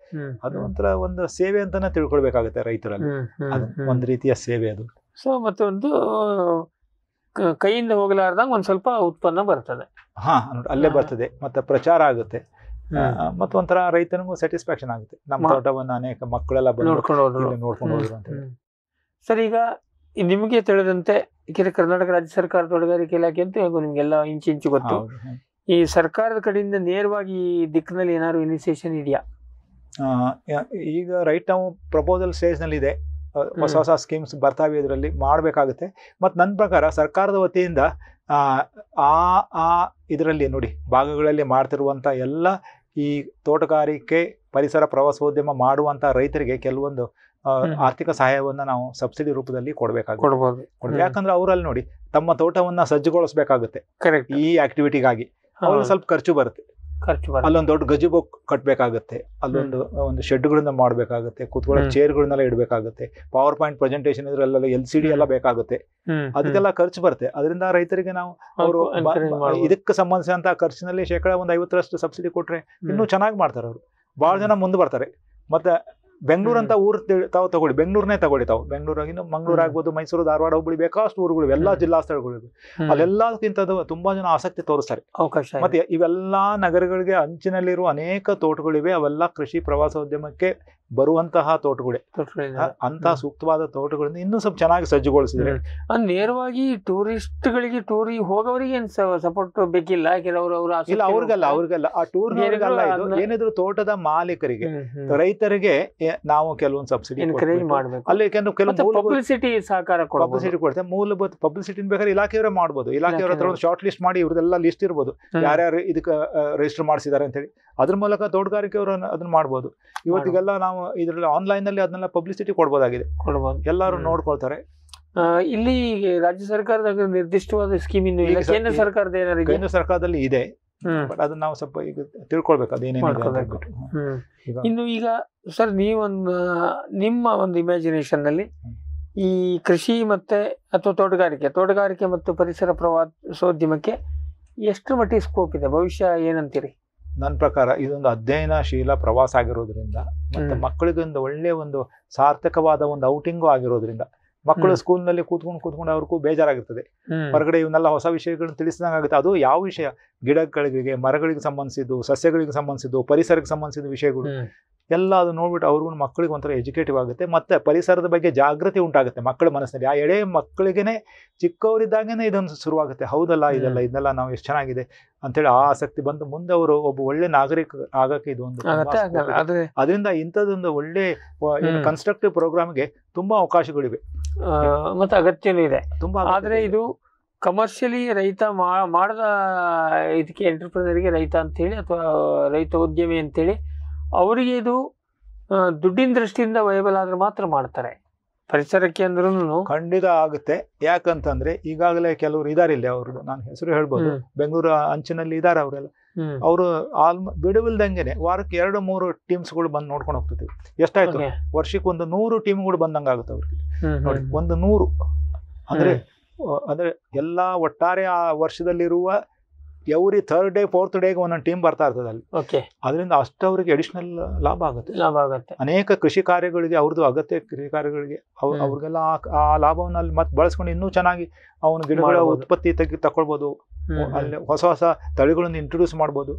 Speaker 3: ಅದು ಒಂಥರ ಒಂದು ಸೇವೆ ಅಂತಾನೆ ತಿಳ್ಕೊಳ್ಬೇಕಾಗುತ್ತೆ ರೈತರಲ್ಲಿ ಅದು ಒಂದ್ ರೀತಿಯ ಸೇವೆ ಅದು
Speaker 2: ಸೊ ಮತ್ತೊಂದು ಕೈಯಿಂದ ಹೋಗಲಾರ್ದಂಗ ಒಂದ್ ಸ್ವಲ್ಪ ಉತ್ಪನ್ನ ಬರ್ತದೆ
Speaker 3: ಹಾ ಅಲ್ಲೇ ಬರ್ತದೆ ಮತ್ತೆ ಪ್ರಚಾರ ಆಗುತ್ತೆ ಒಂಥರ ರೈತನಿಗೂ ಸ್ಯಾಟಿಸ್ಫ್ಯಾಕ್ಷನ್ ಆಗುತ್ತೆ ನಮ್ಮ ತೋಟವನ್ನು ಅನೇಕ ಮಕ್ಕಳೆಲ್ಲ ನೋಡ್ಕೊಂಡು ನೋಡ್ಕೊಂಡು ಅಂತ
Speaker 2: ಸರ್ ಈಗ ನಿಮಗೆ ತಿಳಿದಂತೆ ಕರ್ನಾಟಕ ರಾಜ್ಯ ಸರ್ಕಾರ ತೋಟಗಾರಿಕೆ ಇಲಾಖೆ ಅಂತ ಹೇಗೂ ನಿಮ್ಗೆಲ್ಲ ಇಂಚು ಇಂಚು ಗೊತ್ತು ಈ ಸರ್ಕಾರದ ಕಡೆಯಿಂದ ನೇರವಾಗಿ ಈ ದಿಕ್ಕಿನಲ್ಲಿ ಏನಾದ್ರು ಇನಿಶಿಯೇಷನ್ ಇದೆಯಾ ಈಗ ರೈಟ್ ನಾವು ಪ್ರಪೋಸಲ್
Speaker 3: ನಲ್ಲಿ ಇದೆ ಹೊಸ ಹೊಸ ಸ್ಕೀಮ್ಸ್ ಬರ್ತಾವೆ ಇದರಲ್ಲಿ ಮಾಡಬೇಕಾಗುತ್ತೆ ಮತ್ತು ನನ್ನ ಪ್ರಕಾರ ಸರ್ಕಾರದ ವತಿಯಿಂದ ಆ ಆ ಇದರಲ್ಲಿ ನೋಡಿ ಭಾಗಗಳಲ್ಲಿ ಮಾಡ್ತಿರುವಂಥ ಎಲ್ಲ ಈ ತೋಟಗಾರಿಕೆ ಪರಿಸರ ಪ್ರವಾಸೋದ್ಯಮ ಮಾಡುವಂಥ ರೈತರಿಗೆ ಕೆಲವೊಂದು ಆರ್ಥಿಕ ಸಹಾಯವನ್ನು ನಾವು ಸಬ್ಸಿಡಿ ರೂಪದಲ್ಲಿ ಕೊಡಬೇಕಾಗುತ್ತೆ ಕೊಡಬಹುದು ಯಾಕಂದ್ರೆ ಅವರಲ್ಲಿ ನೋಡಿ ತಮ್ಮ ತೋಟವನ್ನು ಸಜ್ಜುಗೊಳಿಸಬೇಕಾಗುತ್ತೆ ಕರೆಕ್ಟ್ ಈ ಆಕ್ಟಿವಿಟಿಗಾಗಿ ಅವ್ರಿಗೆ ಸ್ವಲ್ಪ ಖರ್ಚು ಬರುತ್ತೆ
Speaker 2: ಖರ್ಚು ಅಲ್ಲೊಂದು
Speaker 3: ದೊಡ್ಡ ಗಜಿಬೋ ಕಟ್ಟಬೇಕಾಗುತ್ತೆ ಅಲ್ಲೊಂದು ಒಂದು ಶೆಡ್ಗಳನ್ನ ಮಾಡಬೇಕಾಗುತ್ತೆ ಕೂತ್ಕೊಳ್ಳೋ ಚೇರ್ಗಳನ್ನೆಲ್ಲ ಇಡಬೇಕಾಗುತ್ತೆ ಪವರ್ ಪಾಯಿಂಟ್ ಪ್ರೆಸೆಂಟೇಷನ್ ಇದ್ರಲ್ಲೆಲ್ಲ ಎಲ್ ಸಿ ಡಿ ಎಲ್ಲ ಬೇಕಾಗುತ್ತೆ ಅದಕ್ಕೆಲ್ಲ ಖರ್ಚು ಬರುತ್ತೆ ಅದರಿಂದ ರೈತರಿಗೆ ನಾವು ಅವರು ಇದಕ್ಕೆ ಸಂಬಂಧಿಸಿದಂತಹ ಖರ್ಚಿನಲ್ಲಿ ಶೇಕಡಾ ಒಂದು ಐವತ್ತರಷ್ಟು ಸಬ್ಸಿಡಿ ಕೊಟ್ರೆ ಇನ್ನೂ ಚೆನ್ನಾಗಿ ಮಾಡ್ತಾರೆ ಅವರು ಬಹಳ ಜನ ಮುಂದೆ ಬರ್ತಾರೆ ಮತ್ತೆ ಬೆಂಗಳೂರು ಅಂತ ಊರು ತಾವು ತಗೊಳ್ಳಿ ಬೆಂಗಳೂರನ್ನೇ ತಗೊಳ್ಳಿ ತಾವು ಬೆಂಗಳೂರಾಗಿನ ಮಂಗಳೂರು ಆಗ್ಬೋದು ಮೈಸೂರು ಧಾರವಾಡ ಹುಬ್ಬಳ್ಳಿ ಬೇಕಾಷ್ಟು ಊರುಗಳು ಎಲ್ಲ ಜಿಲ್ಲಾ ಸ್ಥಳಗಳಿವೆ ಅಲ್ಲೆಲ್ಲದಕ್ಕಿಂತ ತುಂಬಾ ಜನ ಆಸಕ್ತಿ ತೋರಿಸ್ತಾರೆ ಅವಕಾಶ ಮತ್ತೆ ಇವೆಲ್ಲ ನಗರಗಳಿಗೆ ಅಂಚಿನಲ್ಲಿರುವ ಅನೇಕ ತೋಟಗಳಿವೆ ಅವೆಲ್ಲ ಕೃಷಿ ಪ್ರವಾಸೋದ್ಯಮಕ್ಕೆ ಬರುವಂತಹ ತೋಟಗಳೇ
Speaker 2: ಅಂತಹ ಸೂಕ್ತವಾದ ತೋಟಗಳನ್ನ
Speaker 3: ಇನ್ನೂ ಸ್ವಲ್ಪ ಚೆನ್ನಾಗಿ ಸಜ್ಜುಗೊಳಿಸಿದ್ರೆ
Speaker 2: ನೇರವಾಗಿ ಟೂರಿಸ್ಟ್ ಗಳಿಗೆ ಟೂರಿ ಹೋಗೋರಿಗೆ ಸಪೋರ್ಟ್ ಬೇಕಿಲ್ಲ ಇಲ್ಲ ಅವ್ರಿಗಲ್ಲ
Speaker 3: ಅವ್ರಿಗಲ್ಲ ಆ ಟೂರ್ ಏನಿದ್ರು ತೋಟದ ಮಾಲೀಕರಿಗೆ ರೈತರಿಗೆ ನಾವು ಕೆಲವೊಂದು ಸಬ್ಸಿಡಿ ಅಲ್ಲಿ ಪಬ್ಲಿಸಿಟಿ ಸಹಕಾರ ಪಬ್ಲಿಸಿಟಿ ಕೊಡ್ತೇವೆ ಮೂಲಭೂತ ಪಬ್ಲಿಸಿಟಿ ಬೇಕಾದ್ರೆ ಇಲಾಖೆಯವರೇ ಮಾಡ್ಬೋದು ಇಲಾಖೆಯವರ ಹತ್ರ ಒಂದು ಶಾರ್ಟ್ ಲಿಸ್ಟ್ ಮಾಡಿ ಇವ್ರದೆಲ್ಲ ಲಿಸ್ಟ್ ಇರ್ಬೋದು ಯಾರ್ಯಾರು ಇದಕ್ಕೆ ರಿಜಿಸ್ಟರ್ ಮಾಡಿಸಿದ್ದಾರೆ ಅಂತ ಹೇಳಿ ಅದ್ರ ಮೂಲಕ ತೋಟಗಾರಿಕೆ ಅದನ್ನ ಮಾಡ್ಬೋದು ಇವತ್ತಿಗೆಲ್ಲ ನಾವು ಇದರಲ್ಲಿ ಅಲ್ಲಿ ಅದನ್ನೆಲ್ಲ ಪಬ್ಲಿಸಿಟಿ ಕೊಡ್ಬೋದಾಗಿದೆ ಕೊಡ್ಬೋದು ಎಲ್ಲರೂ ನೋಡ್ಕೊಳ್ತಾರೆ ಇಲ್ಲಿ ರಾಜ್ಯ ಸರ್ಕಾರದ ನಿರ್ದಿಷ್ಟವಾದ
Speaker 2: ಸ್ಕೀಮ್ ಇನ್ನು ಇಲ್ಲ ಕೇಂದ್ರ ಸರ್ಕಾರದ
Speaker 3: ಏನಾದ್ರು ಕೇಂದ್ರ ಸರ್ಕಾರದಲ್ಲಿ ಇದೆ ಬಟ್ ಅದನ್ನ ನಾವು ಸ್ವಲ್ಪ ಈಗ ತಿಳ್ಕೊಳ್ಬೇಕು ಅದೇನೇನು
Speaker 2: ಇನ್ನು ಈಗ ಸರ್ ನೀವೊಂದು ನಿಮ್ಮ ಒಂದು ಇಮ್ಯಾಜಿನೇಷನ್ ನಲ್ಲಿ ಈ ಕೃಷಿ ಮತ್ತೆ ಅಥವಾ ತೋಟಗಾರಿಕೆ ತೋಟಗಾರಿಕೆ ಮತ್ತು ಪರಿಸರ ಪ್ರವಾಸೋದ್ಯಮಕ್ಕೆ ಎಷ್ಟು ಮಟ್ಟಿಗೆ ಸ್ಕೋಪ್ ಇದೆ ಭವಿಷ್ಯ ಏನಂತೀರಿ ನನ್ನ ಪ್ರಕಾರ
Speaker 3: ಇದೊಂದು ಅಧ್ಯಯನಶೀಲ ಪ್ರವಾಸ ಆಗಿರೋದ್ರಿಂದ ಮತ್ತೆ ಮಕ್ಕಳಿಗೊಂದು ಒಳ್ಳೆಯ ಒಂದು ಸಾರ್ಥಕವಾದ ಒಂದು ಔಟಿಂಗು ಆಗಿರೋದ್ರಿಂದ ಮಕ್ಕಳು ಸ್ಕೂಲ್ನಲ್ಲಿ ಕೂತ್ಕೊಂಡು ಕೂತ್ಕೊಂಡು ಅವ್ರಿಗೂ ಬೇಜಾರಾಗಿರ್ತದೆ ಹೊರಗಡೆ ಇವನ್ನೆಲ್ಲ ಹೊಸ ವಿಷಯಗಳನ್ನು ತಿಳಿಸಿದಂಗಾಗುತ್ತೆ ಅದು ಯಾವ ವಿಷಯ ಗಿಡಗಳಿಗೆ ಮರಗಳಿಗೆ ಸಂಬಂಧಿಸಿದ್ದು ಸಸ್ಯಗಳಿಗೆ ಸಂಬಂಧಿಸಿದ್ದು ಪರಿಸರಕ್ಕೆ ಸಂಬಂಧಿಸಿದ ವಿಷಯಗಳು ಎಲ್ಲ ಅದು ನೋಡ್ಬಿಟ್ಟು ಅವ್ರಿಗೂ ಮಕ್ಕಳಿಗೆ ಒಂಥರ ಎಜುಕೇಟಿವ್ ಆಗುತ್ತೆ ಮತ್ತು ಪರಿಸರದ ಬಗ್ಗೆ ಜಾಗೃತಿ ಉಂಟಾಗುತ್ತೆ ಮಕ್ಕಳ ಮನಸ್ಸಿನಲ್ಲಿ ಆ ಎಳೆ ಮಕ್ಕಳಿಗೇ ಚಿಕ್ಕವರಿದ್ದಾಗೇ ಇದೊಂದು ಶುರುವಾಗುತ್ತೆ ಹೌದಲ್ಲ ಇದೆಲ್ಲ ಇದೆಲ್ಲ ನಾವು ಎಷ್ಟು ಚೆನ್ನಾಗಿದೆ ಅಂತೇಳಿ ಆ ಆಸಕ್ತಿ ಬಂದು ಮುಂದೆ ಅವರು ಒಬ್ಬ ಒಳ್ಳೆ ನಾಗರಿಕ ಆಗಕ್ಕೆ ಇದು ಒಂದು ಅದರಿಂದ ಇಂಥದ್ದೊಂದು ಒಳ್ಳೆ ಕನ್ಸ್ಟ್ರಕ್ಟಿವ್ ಪ್ರೋಗ್ರಾಮ್ಗೆ
Speaker 2: ತುಂಬಾ ಅವಕಾಶಗಳಿವೆ ಮತ್ತೆ ಅಗತ್ಯನೂ ಇದೆ ತುಂಬಾ ಆದರೆ ಇದು ಕಮರ್ಷಿಯಲಿ ರೈತ ಮಾಡದ ಇದಕ್ಕೆ ಎಂಟರ್ಪ್ರಿನರ್ಗೆ ರೈತ ಅಂತೇಳಿ ಅಥವಾ ರೈತ ಉದ್ಯಮಿ ಅಂತೇಳಿ ಅವರಿಗೆ ಇದು ದುಡ್ಡಿನ ದೃಷ್ಟಿಯಿಂದ ವಯಬಲ್ ಆದ್ರೆ ಮಾತ್ರ ಮಾಡ್ತಾರೆ
Speaker 3: ಪರಿಸರಕ್ಕೆ ಅಂದ್ರೂ ಖಂಡಿತ ಆಗುತ್ತೆ ಯಾಕಂತಂದ್ರೆ ಈಗಾಗಲೇ ಕೆಲವರು ಇದಾರೆ ಇಲ್ಲಿ ಅವ್ರದ್ದು ನಾನು ಹೆಸರು ಹೇಳ್ಬೋದು ಬೆಂಗಳೂರು ಅಂಚಿನಲ್ಲಿ ಇದಾರೆ ಅವರೆಲ್ಲ ಅವರು ಆಲ್ಮ ಬಿಡುವಿಲ್ದಂಗೆನೆ ವಾರಕ್ಕೆ ಎರಡು ಮೂರು ಟೀಮ್ಸ್ಗಳು ಬಂದು ನೋಡ್ಕೊಂಡು ಹೋಗ್ತಿದ್ವಿ ಎಷ್ಟಾಯ್ತು ವರ್ಷಕ್ಕೆ ಒಂದು ನೂರು ಟೀಮ್ಗಳು ಬಂದಂಗೆ ಆಗುತ್ತೆ ಅವ್ರಿಗೆ ನೋಡಿ ಒಂದು ನೂರು ಅಂದ್ರೆ ಅಂದ್ರೆ ಎಲ್ಲಾ ಒಟ್ಟಾರೆ ಆ ವರ್ಷದಲ್ಲಿರುವ ಎವ್ರಿ ಥರ್ಡ್ ಡೇ ಫೋರ್ತ್ ಡೇಗೆ ಒಂದೊಂದು ಟೀಮ್ ಬರ್ತಾ ಇರ್ತದೆ ಅಲ್ಲಿ ಓಕೆ ಅದರಿಂದ ಅಷ್ಟವರಿಗೆ ಅಡಿಷನಲ್ ಲಾಭ ಆಗುತ್ತೆ ಲಾಭ ಆಗುತ್ತೆ ಅನೇಕ ಕೃಷಿ ಕಾರ್ಯಗಳಿಗೆ ಅವ್ರದ್ದು ಅಗತ್ಯ ಕೃಷಿ ಕಾರ್ಯಗಳಿಗೆ ಅವ್ರಿಗೆಲ್ಲ ಆ ಲಾಭವನ್ನು ಅಲ್ಲಿ ಮತ್ತೆ ಬಳಸ್ಕೊಂಡು ಇನ್ನೂ ಚೆನ್ನಾಗಿ ಅವನು ಗಿಡಗಳ ಉತ್ಪತ್ತಿ ತೆಗಿ ತಗೊಳ್ಬೋದು ಅಲ್ಲಿ ಹೊಸ ಹೊಸ ತಳಿಗಳನ್ನು ಇಂಟ್ರೊಡ್ಯೂಸ್ ಮಾಡ್ಬೋದು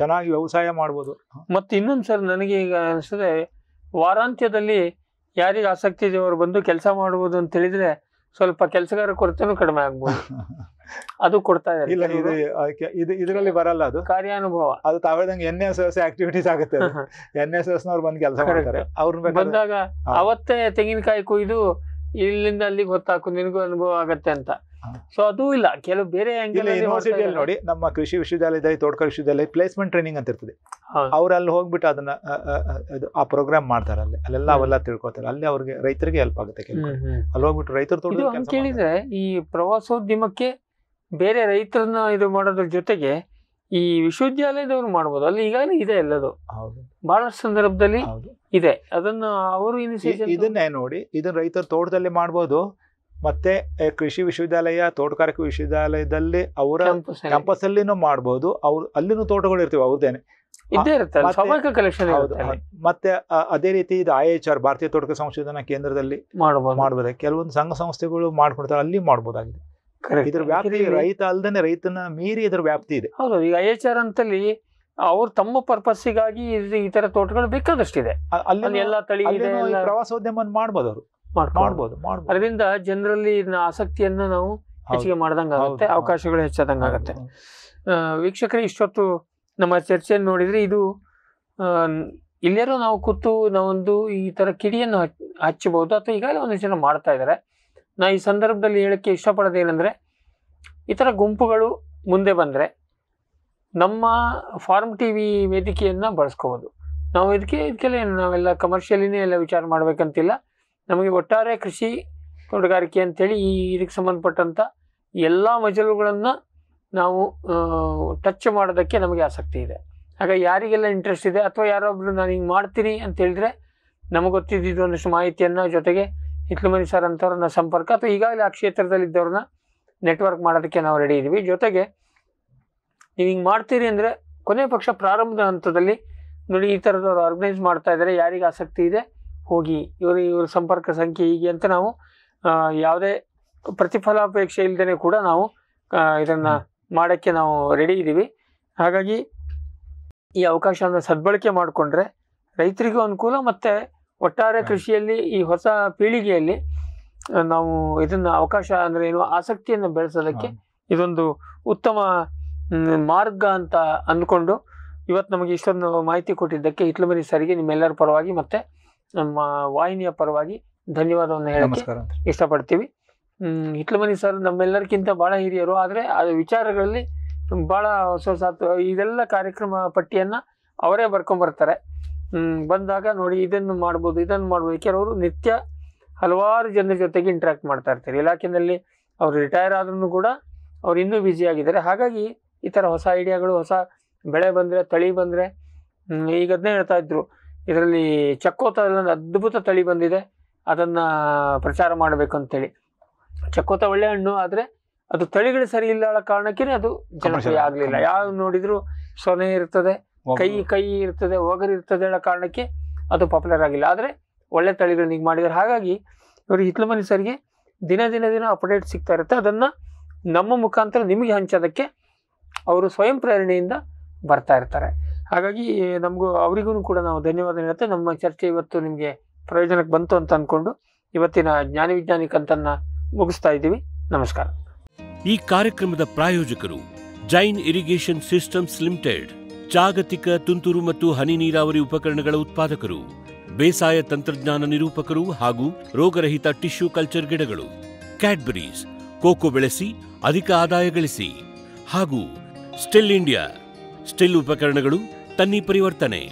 Speaker 3: ಚೆನ್ನಾಗಿ ವ್ಯವಸಾಯ
Speaker 2: ಮಾಡ್ಬೋದು ಮತ್ತೆ ಇನ್ನೊಂದು ಸರ್ ನನಗೆ ಈಗ ಅನಿಸಿದ್ರೆ ವಾರಾಂತ್ಯದಲ್ಲಿ ಯಾರಿಗೆ ಆಸಕ್ತಿ ಅವ್ರು ಬಂದು ಕೆಲಸ ಮಾಡ್ಬೋದು ಅಂತ ಹೇಳಿದ್ರೆ ಸ್ವಲ್ಪ ಕೆಲಸಗಾರ ಕೊರತೆನೂ ಕಡಿಮೆ ಆಗ್ಬೋದು
Speaker 3: ಅದು ಕೊಡ್ತಾ ಇಲ್ಲ ಇದು ಇದು ಇದರಲ್ಲಿ ಬರಲ್ಲ ಅದು ಕಾರ್ಯಾನುಭವ ಅದು ತಾವೇದಂಗೆ ಎನ್ ಎಸ್ ಎಸ್ ಆಕ್ಟಿವಿಟೀಸ್ ಆಗುತ್ತೆ ಎನ್ ಎಸ್ ಎಸ್ ನವ್ರು ಬಂದ್ ಕೆಲಸ ಮಾಡ್ತಾರೆ ಅವ್ರ ಬಂದಾಗ
Speaker 2: ಅವತ್ತೇ ತೆಂಗಿನಕಾಯಿ ಕುಯ್ದು ಇಲ್ಲಿಂದ ಅಲ್ಲಿಗೆ ಗೊತ್ತಾಕು ನಿನಗೂ ಅನುಭವ ಆಗತ್ತೆ ಅಂತ ಸೊ ಅದು ಇಲ್ಲ ಕೆಲವು ಬೇರೆ ಯೂನಿವರ್ಸಿಟಿಯಲ್ಲಿ ನೋಡಿ
Speaker 3: ನಮ್ಮ ಕೃಷಿ ವಿಶ್ವವಿದ್ಯಾಲಯದಲ್ಲಿ ತೋಟಕ ವಿಶ್ವವಿದ್ಯಾಲಯ ಪ್ಲೇಸ್ಮೆಂಟ್ ಟ್ರೈನಿಂಗ್ ಅಂತ ಇರ್ತದೆ ಅವ್ರು ಅಲ್ಲಿ ಹೋಗ್ಬಿಟ್ಟು ಅದನ್ನ ಆ ಪ್ರೋಗ್ರಾಮ್ ಮಾಡ್ತಾರೆ ಅಲ್ಲಿ ಅಲ್ಲೆಲ್ಲ ಅವೆಲ್ಲ ತಿಳ್ಕೊತಾರೆ ಅಲ್ಲಿ ಅವ್ರಿಗೆ ರೈತರಿಗೆ ಹೆಲ್ಪ್ ಆಗುತ್ತೆ
Speaker 2: ಅಲ್ಲಿ
Speaker 3: ಹೋಗ್ಬಿಟ್ಟು ರೈತರು
Speaker 2: ಕೇಳಿದ್ರೆ ಈ ಪ್ರವಾಸೋದ್ಯಮಕ್ಕೆ ಬೇರೆ ರೈತರನ್ನ ಇದು ಮಾಡೋದ್ರ ಜೊತೆಗೆ ಈ ವಿಶ್ವವಿದ್ಯಾಲಯದವ್ರು ಮಾಡ್ಬೋದು ಅಲ್ಲಿ ಈಗಾಗಲೇ ಇದೆ ಎಲ್ಲದು ಹೌದು ಸಂದರ್ಭದಲ್ಲಿ ಇದೆ ಅದನ್ನ ಅವರು ಇದನ್ನೇ
Speaker 3: ನೋಡಿ ಇದನ್ನ ರೈತರು ತೋಟದಲ್ಲಿ ಮಾಡ್ಬೋದು ಮತ್ತೆ ಕೃಷಿ ವಿಶ್ವವಿದ್ಯಾಲಯ ತೋಟಗಾರಿಕೆ ವಿಶ್ವವಿದ್ಯಾಲಯದಲ್ಲಿ ಅವರ ಕ್ಯಾಂಪಸ್ ಅಲ್ಲಿನೂ ಮಾಡಬಹುದು ಅವ್ರು ಅಲ್ಲಿನೂ ತೋಟಗಳು ಇರ್ತೀವಿ ಅವ್ರದೇನೆ ಕಲೆಕ್ಷನ್ ಮತ್ತೆ ಅದೇ ರೀತಿ ಇದು ಐ ಎಚ್ ಆರ್ ಭಾರತೀಯ ತೋಟಗಾರಿಕೆ ಸಂಶೋಧನಾ ಕೇಂದ್ರದಲ್ಲಿ ಮಾಡಬಹುದು ಕೆಲವೊಂದು ಸಂಘ ಸಂಸ್ಥೆಗಳು ಮಾಡ್ಕೊಡ್ತಾರೆ ಅಲ್ಲಿ ಮಾಡಬಹುದಾಗಿದೆ ಇದ್ರ ವ್ಯಾಪ್ತಿ ರೈತ
Speaker 2: ಅಲ್ದೇನೆ ರೈತನ ಮೀರಿ ಇದ್ರ ವ್ಯಾಪ್ತಿ ಇದೆ ಹೌದು ಈಗ ಐ ಎಚ್ ಆರ್ ಅಂತಲ್ಲಿ ಅವ್ರು ತಮ್ಮ ಪರ್ಪಸ್ಸಿಗಾಗಿ ಈ ತರ ತೋಟಗಳು ಬೇಕಾದಷ್ಟಿದೆ ಅಲ್ಲಿ ತಳಿ ಪ್ರವಾಸೋದ್ಯಮ ಮಾಡ್ಬೋದು ಅವರು ಮಾಡ್ಬೋದು ಅದರಿಂದ ಜನರಲ್ಲಿ ಆಸಕ್ತಿಯನ್ನ ನಾವು ಹೆಚ್ಚಿಗೆ ಮಾಡ್ದಂಗಾಗುತ್ತೆ ಆಗುತ್ತೆ ಅವಕಾಶಗಳು ಹೆಚ್ಚಾದಂಗ ಆಗುತ್ತೆ ವೀಕ್ಷಕರೇ ಇಷ್ಟೊತ್ತು ನಮ್ಮ ಚರ್ಚೆಯನ್ನು ನೋಡಿದ್ರೆ ಇದು ಇಲ್ಲೇರೋ ನಾವು ಕೂತು ನಾವೊಂದು ಈ ತರ ಕಿಡಿಯನ್ನು ಹಚ್ಚಬಹುದು ಅಥವಾ ಈಗಾಗಲೇ ಒಂದಷ್ಟು ಜನ ಮಾಡ್ತಾ ಇದ್ದಾರೆ ನಾ ಈ ಸಂದರ್ಭದಲ್ಲಿ ಹೇಳೋಕ್ಕೆ ಇಷ್ಟಪಡೋದೇನೆಂದರೆ ಇತರ ಗುಂಪುಗಳು ಮುಂದೆ ಬಂದರೆ ನಮ್ಮ ಫಾರ್ಮ್ ಟಿ ವಿ ವೇದಿಕೆಯನ್ನು ಬಳಸ್ಕೋಬೋದು ನಾವು ಇದಕ್ಕೆ ಇದಕ್ಕೆಲ್ಲ ಏನು ನಾವೆಲ್ಲ ಕಮರ್ಷಿಯಲಿನೇ ಎಲ್ಲ ವಿಚಾರ ಮಾಡಬೇಕಂತಿಲ್ಲ ನಮಗೆ ಒಟ್ಟಾರೆ ಕೃಷಿ ತೋಟಗಾರಿಕೆ ಅಂಥೇಳಿ ಈ ಇದಕ್ಕೆ ಸಂಬಂಧಪಟ್ಟಂಥ ಎಲ್ಲ ಮಜಲುಗಳನ್ನು ನಾವು ಟಚ್ ಮಾಡೋದಕ್ಕೆ ನಮಗೆ ಆಸಕ್ತಿ ಇದೆ ಆಗ ಯಾರಿಗೆಲ್ಲ ಇಂಟ್ರೆಸ್ಟ್ ಇದೆ ಅಥವಾ ಯಾರೊಬ್ರು ನಾನು ಹಿಂಗೆ ಮಾಡ್ತೀನಿ ಅಂತ ಹೇಳಿದ್ರೆ ನಮಗೆ ಗೊತ್ತಿದ್ದಿದ್ದು ಒಂದಷ್ಟು ಮಾಹಿತಿಯನ್ನು ಜೊತೆಗೆ ಮನಿ ಸರ್ ಅಂಥವ್ರನ್ನ ಸಂಪರ್ಕ ಅಥವಾ ಈಗಾಗಲೇ ಆ ಕ್ಷೇತ್ರದಲ್ಲಿ ಇದ್ದವ್ರನ್ನ ನೆಟ್ವರ್ಕ್ ಮಾಡೋದಕ್ಕೆ ನಾವು ರೆಡಿ ಇದ್ದೀವಿ ಜೊತೆಗೆ ನೀವು ಹಿಂಗೆ ಮಾಡ್ತೀರಿ ಅಂದರೆ ಕೊನೆ ಪಕ್ಷ ಪ್ರಾರಂಭದ ಹಂತದಲ್ಲಿ ನೋಡಿ ಈ ಥರದವ್ರು ಆರ್ಗನೈಸ್ ಮಾಡ್ತಾ ಇದ್ದಾರೆ ಯಾರಿಗೆ ಆಸಕ್ತಿ ಇದೆ ಹೋಗಿ ಇವರು ಇವ್ರ ಸಂಪರ್ಕ ಸಂಖ್ಯೆ ಹೀಗೆ ಅಂತ ನಾವು ಯಾವುದೇ ಪ್ರತಿಫಲಾಪೇಕ್ಷೆ ಇಲ್ಲದೇ ಕೂಡ ನಾವು ಇದನ್ನು ಮಾಡೋಕ್ಕೆ ನಾವು ರೆಡಿ ಇದ್ದೀವಿ ಹಾಗಾಗಿ ಈ ಅವಕಾಶವನ್ನು ಸದ್ಬಳಕೆ ಮಾಡಿಕೊಂಡ್ರೆ ರೈತರಿಗೂ ಅನುಕೂಲ ಮತ್ತು ಒಟ್ಟಾರೆ ಕೃಷಿಯಲ್ಲಿ ಈ ಹೊಸ ಪೀಳಿಗೆಯಲ್ಲಿ ನಾವು ಇದನ್ನು ಅವಕಾಶ ಅಂದರೆ ಏನು ಆಸಕ್ತಿಯನ್ನು ಬೆಳೆಸೋದಕ್ಕೆ ಇದೊಂದು ಉತ್ತಮ ಮಾರ್ಗ ಅಂತ ಅಂದ್ಕೊಂಡು ಇವತ್ತು ನಮಗೆ ಇಷ್ಟೊಂದು ಮಾಹಿತಿ ಕೊಟ್ಟಿದ್ದಕ್ಕೆ ಇಟ್ಲುಮರಿ ಸರಿಗೆ ನಿಮ್ಮೆಲ್ಲರ ಪರವಾಗಿ ಮತ್ತು ನಮ್ಮ ವಾಹಿನಿಯ ಪರವಾಗಿ ಧನ್ಯವಾದವನ್ನು ಹೇಳಿ ಇಷ್ಟಪಡ್ತೀವಿ ಹಿಟ್ಲಮನಿ ಸರ್ ನಮ್ಮೆಲ್ಲರಿಗಿಂತ ಭಾಳ ಹಿರಿಯರು ಆದರೆ ಆ ವಿಚಾರಗಳಲ್ಲಿ ಭಾಳ ಹೊಸ ಹೊಸ ಇದೆಲ್ಲ ಕಾರ್ಯಕ್ರಮ ಪಟ್ಟಿಯನ್ನು ಅವರೇ ಬರ್ಕೊಂಬರ್ತಾರೆ ಬಂದಾಗ ನೋಡಿ ಇದನ್ನು ಮಾಡ್ಬೋದು ಇದನ್ನು ಮಾಡ್ಬೋದು ಕೆಲವರು ನಿತ್ಯ ಹಲವಾರು ಜನರ ಜೊತೆಗೆ ಇಂಟ್ರಾಕ್ಟ್ ಮಾಡ್ತಾ ಇರ್ತಾರೆ ಇಲಾಖೆಯಲ್ಲಿ ಅವರು ರಿಟೈರ್ ಆದ್ರೂ ಕೂಡ ಅವ್ರು ಇನ್ನೂ ಬ್ಯುಸಿ ಆಗಿದ್ದಾರೆ ಹಾಗಾಗಿ ಈ ಥರ ಹೊಸ ಐಡಿಯಾಗಳು ಹೊಸ ಬೆಳೆ ಬಂದರೆ ತಳಿ ಬಂದರೆ ಈಗ ಅದನ್ನೇ ಹೇಳ್ತಾ ಇದ್ರು ಇದರಲ್ಲಿ ಚಕ್ಕೋತ ಅದ್ಭುತ ತಳಿ ಬಂದಿದೆ ಅದನ್ನು ಪ್ರಚಾರ ಮಾಡಬೇಕು ಅಂತೇಳಿ ಚಕ್ಕೋತ ಒಳ್ಳೆ ಹಣ್ಣು ಆದರೆ ಅದು ತಳಿಗಳು ಸರಿ ಇಲ್ಲ ಕಾರಣಕ್ಕೇ ಅದು ಜನಪ್ರಿಯ ಆಗಲಿಲ್ಲ ಯಾವ ನೋಡಿದರೂ ಸೊನೆ ಇರ್ತದೆ ಕೈ ಕೈ ಇರ್ತದೆ ಒಗರು ಇರ್ತದೆ ಅನ್ನೋ ಕಾರಣಕ್ಕೆ ಅದು ಪಾಪ್ಯುಲರ್ ಆಗಿಲ್ಲ ಆದರೆ ಒಳ್ಳೆ ತಳಿಗಳನ್ನ ಈಗ ಮಾಡಿದ್ದಾರೆ ಹಾಗಾಗಿ ಇವರು ಹಿತ್ಲು ಮನಿ ಸರ್ಗೆ ದಿನ ದಿನ ದಿನ ಅಪ್ಡೇಟ್ ಸಿಗ್ತಾ ಇರುತ್ತೆ ಅದನ್ನ ನಮ್ಮ ಮುಖಾಂತರ ನಿಮಗೆ ಹಂಚೋದಕ್ಕೆ ಅವರು ಸ್ವಯಂ ಪ್ರೇರಣೆಯಿಂದ ಬರ್ತಾ ಇರ್ತಾರೆ ಹಾಗಾಗಿ ನಮಗೂ ಅವರಿಗೂ ಕೂಡ ನಾವು ಧನ್ಯವಾದ ಹೇಳುತ್ತೆ ನಮ್ಮ ಚರ್ಚೆ ಇವತ್ತು ನಿಮಗೆ ಪ್ರಯೋಜನಕ್ಕೆ ಬಂತು ಅಂತ ಅಂದ್ಕೊಂಡು ಇವತ್ತಿನ ಜ್ಞಾನ ವಿಜ್ಞಾನಿ ಮುಗಿಸ್ತಾ ಇದ್ದೀವಿ
Speaker 1: ನಮಸ್ಕಾರ ಈ ಕಾರ್ಯಕ್ರಮದ ಪ್ರಾಯೋಜಕರು ಜೈನ್ ಇರಿಗೇಷನ್ ಸಿಸ್ಟಮ್ಸ್ ಲಿಮಿಟೆಡ್ ಜಾಗತಿಕ ತುಂತುರು ಮತ್ತು ಹನಿ ನೀರಾವರಿ ಉಪಕರಣಗಳ ಉತ್ಪಾದಕರು ಬೇಸಾಯ ತಂತ್ರಜ್ಞಾನ ನಿರೂಪಕರು ಹಾಗೂ ರೋಗರಹಿತ ಟಿಶ್ಯೂ ಕಲ್ಚರ್ ಗಿಡಗಳು ಕ್ಯಾಡ್ಬರೀಸ್ ಕೋಕೋ ಬೆಳೆಸಿ ಅಧಿಕ ಆದಾಯ ಗಳಿಸಿ ಹಾಗೂ ಸ್ಟಿಲ್ ಇಂಡಿಯಾ ಸ್ಟಿಲ್ ಉಪಕರಣಗಳು ತನ್ನಿ ಪರಿವರ್ತನೆ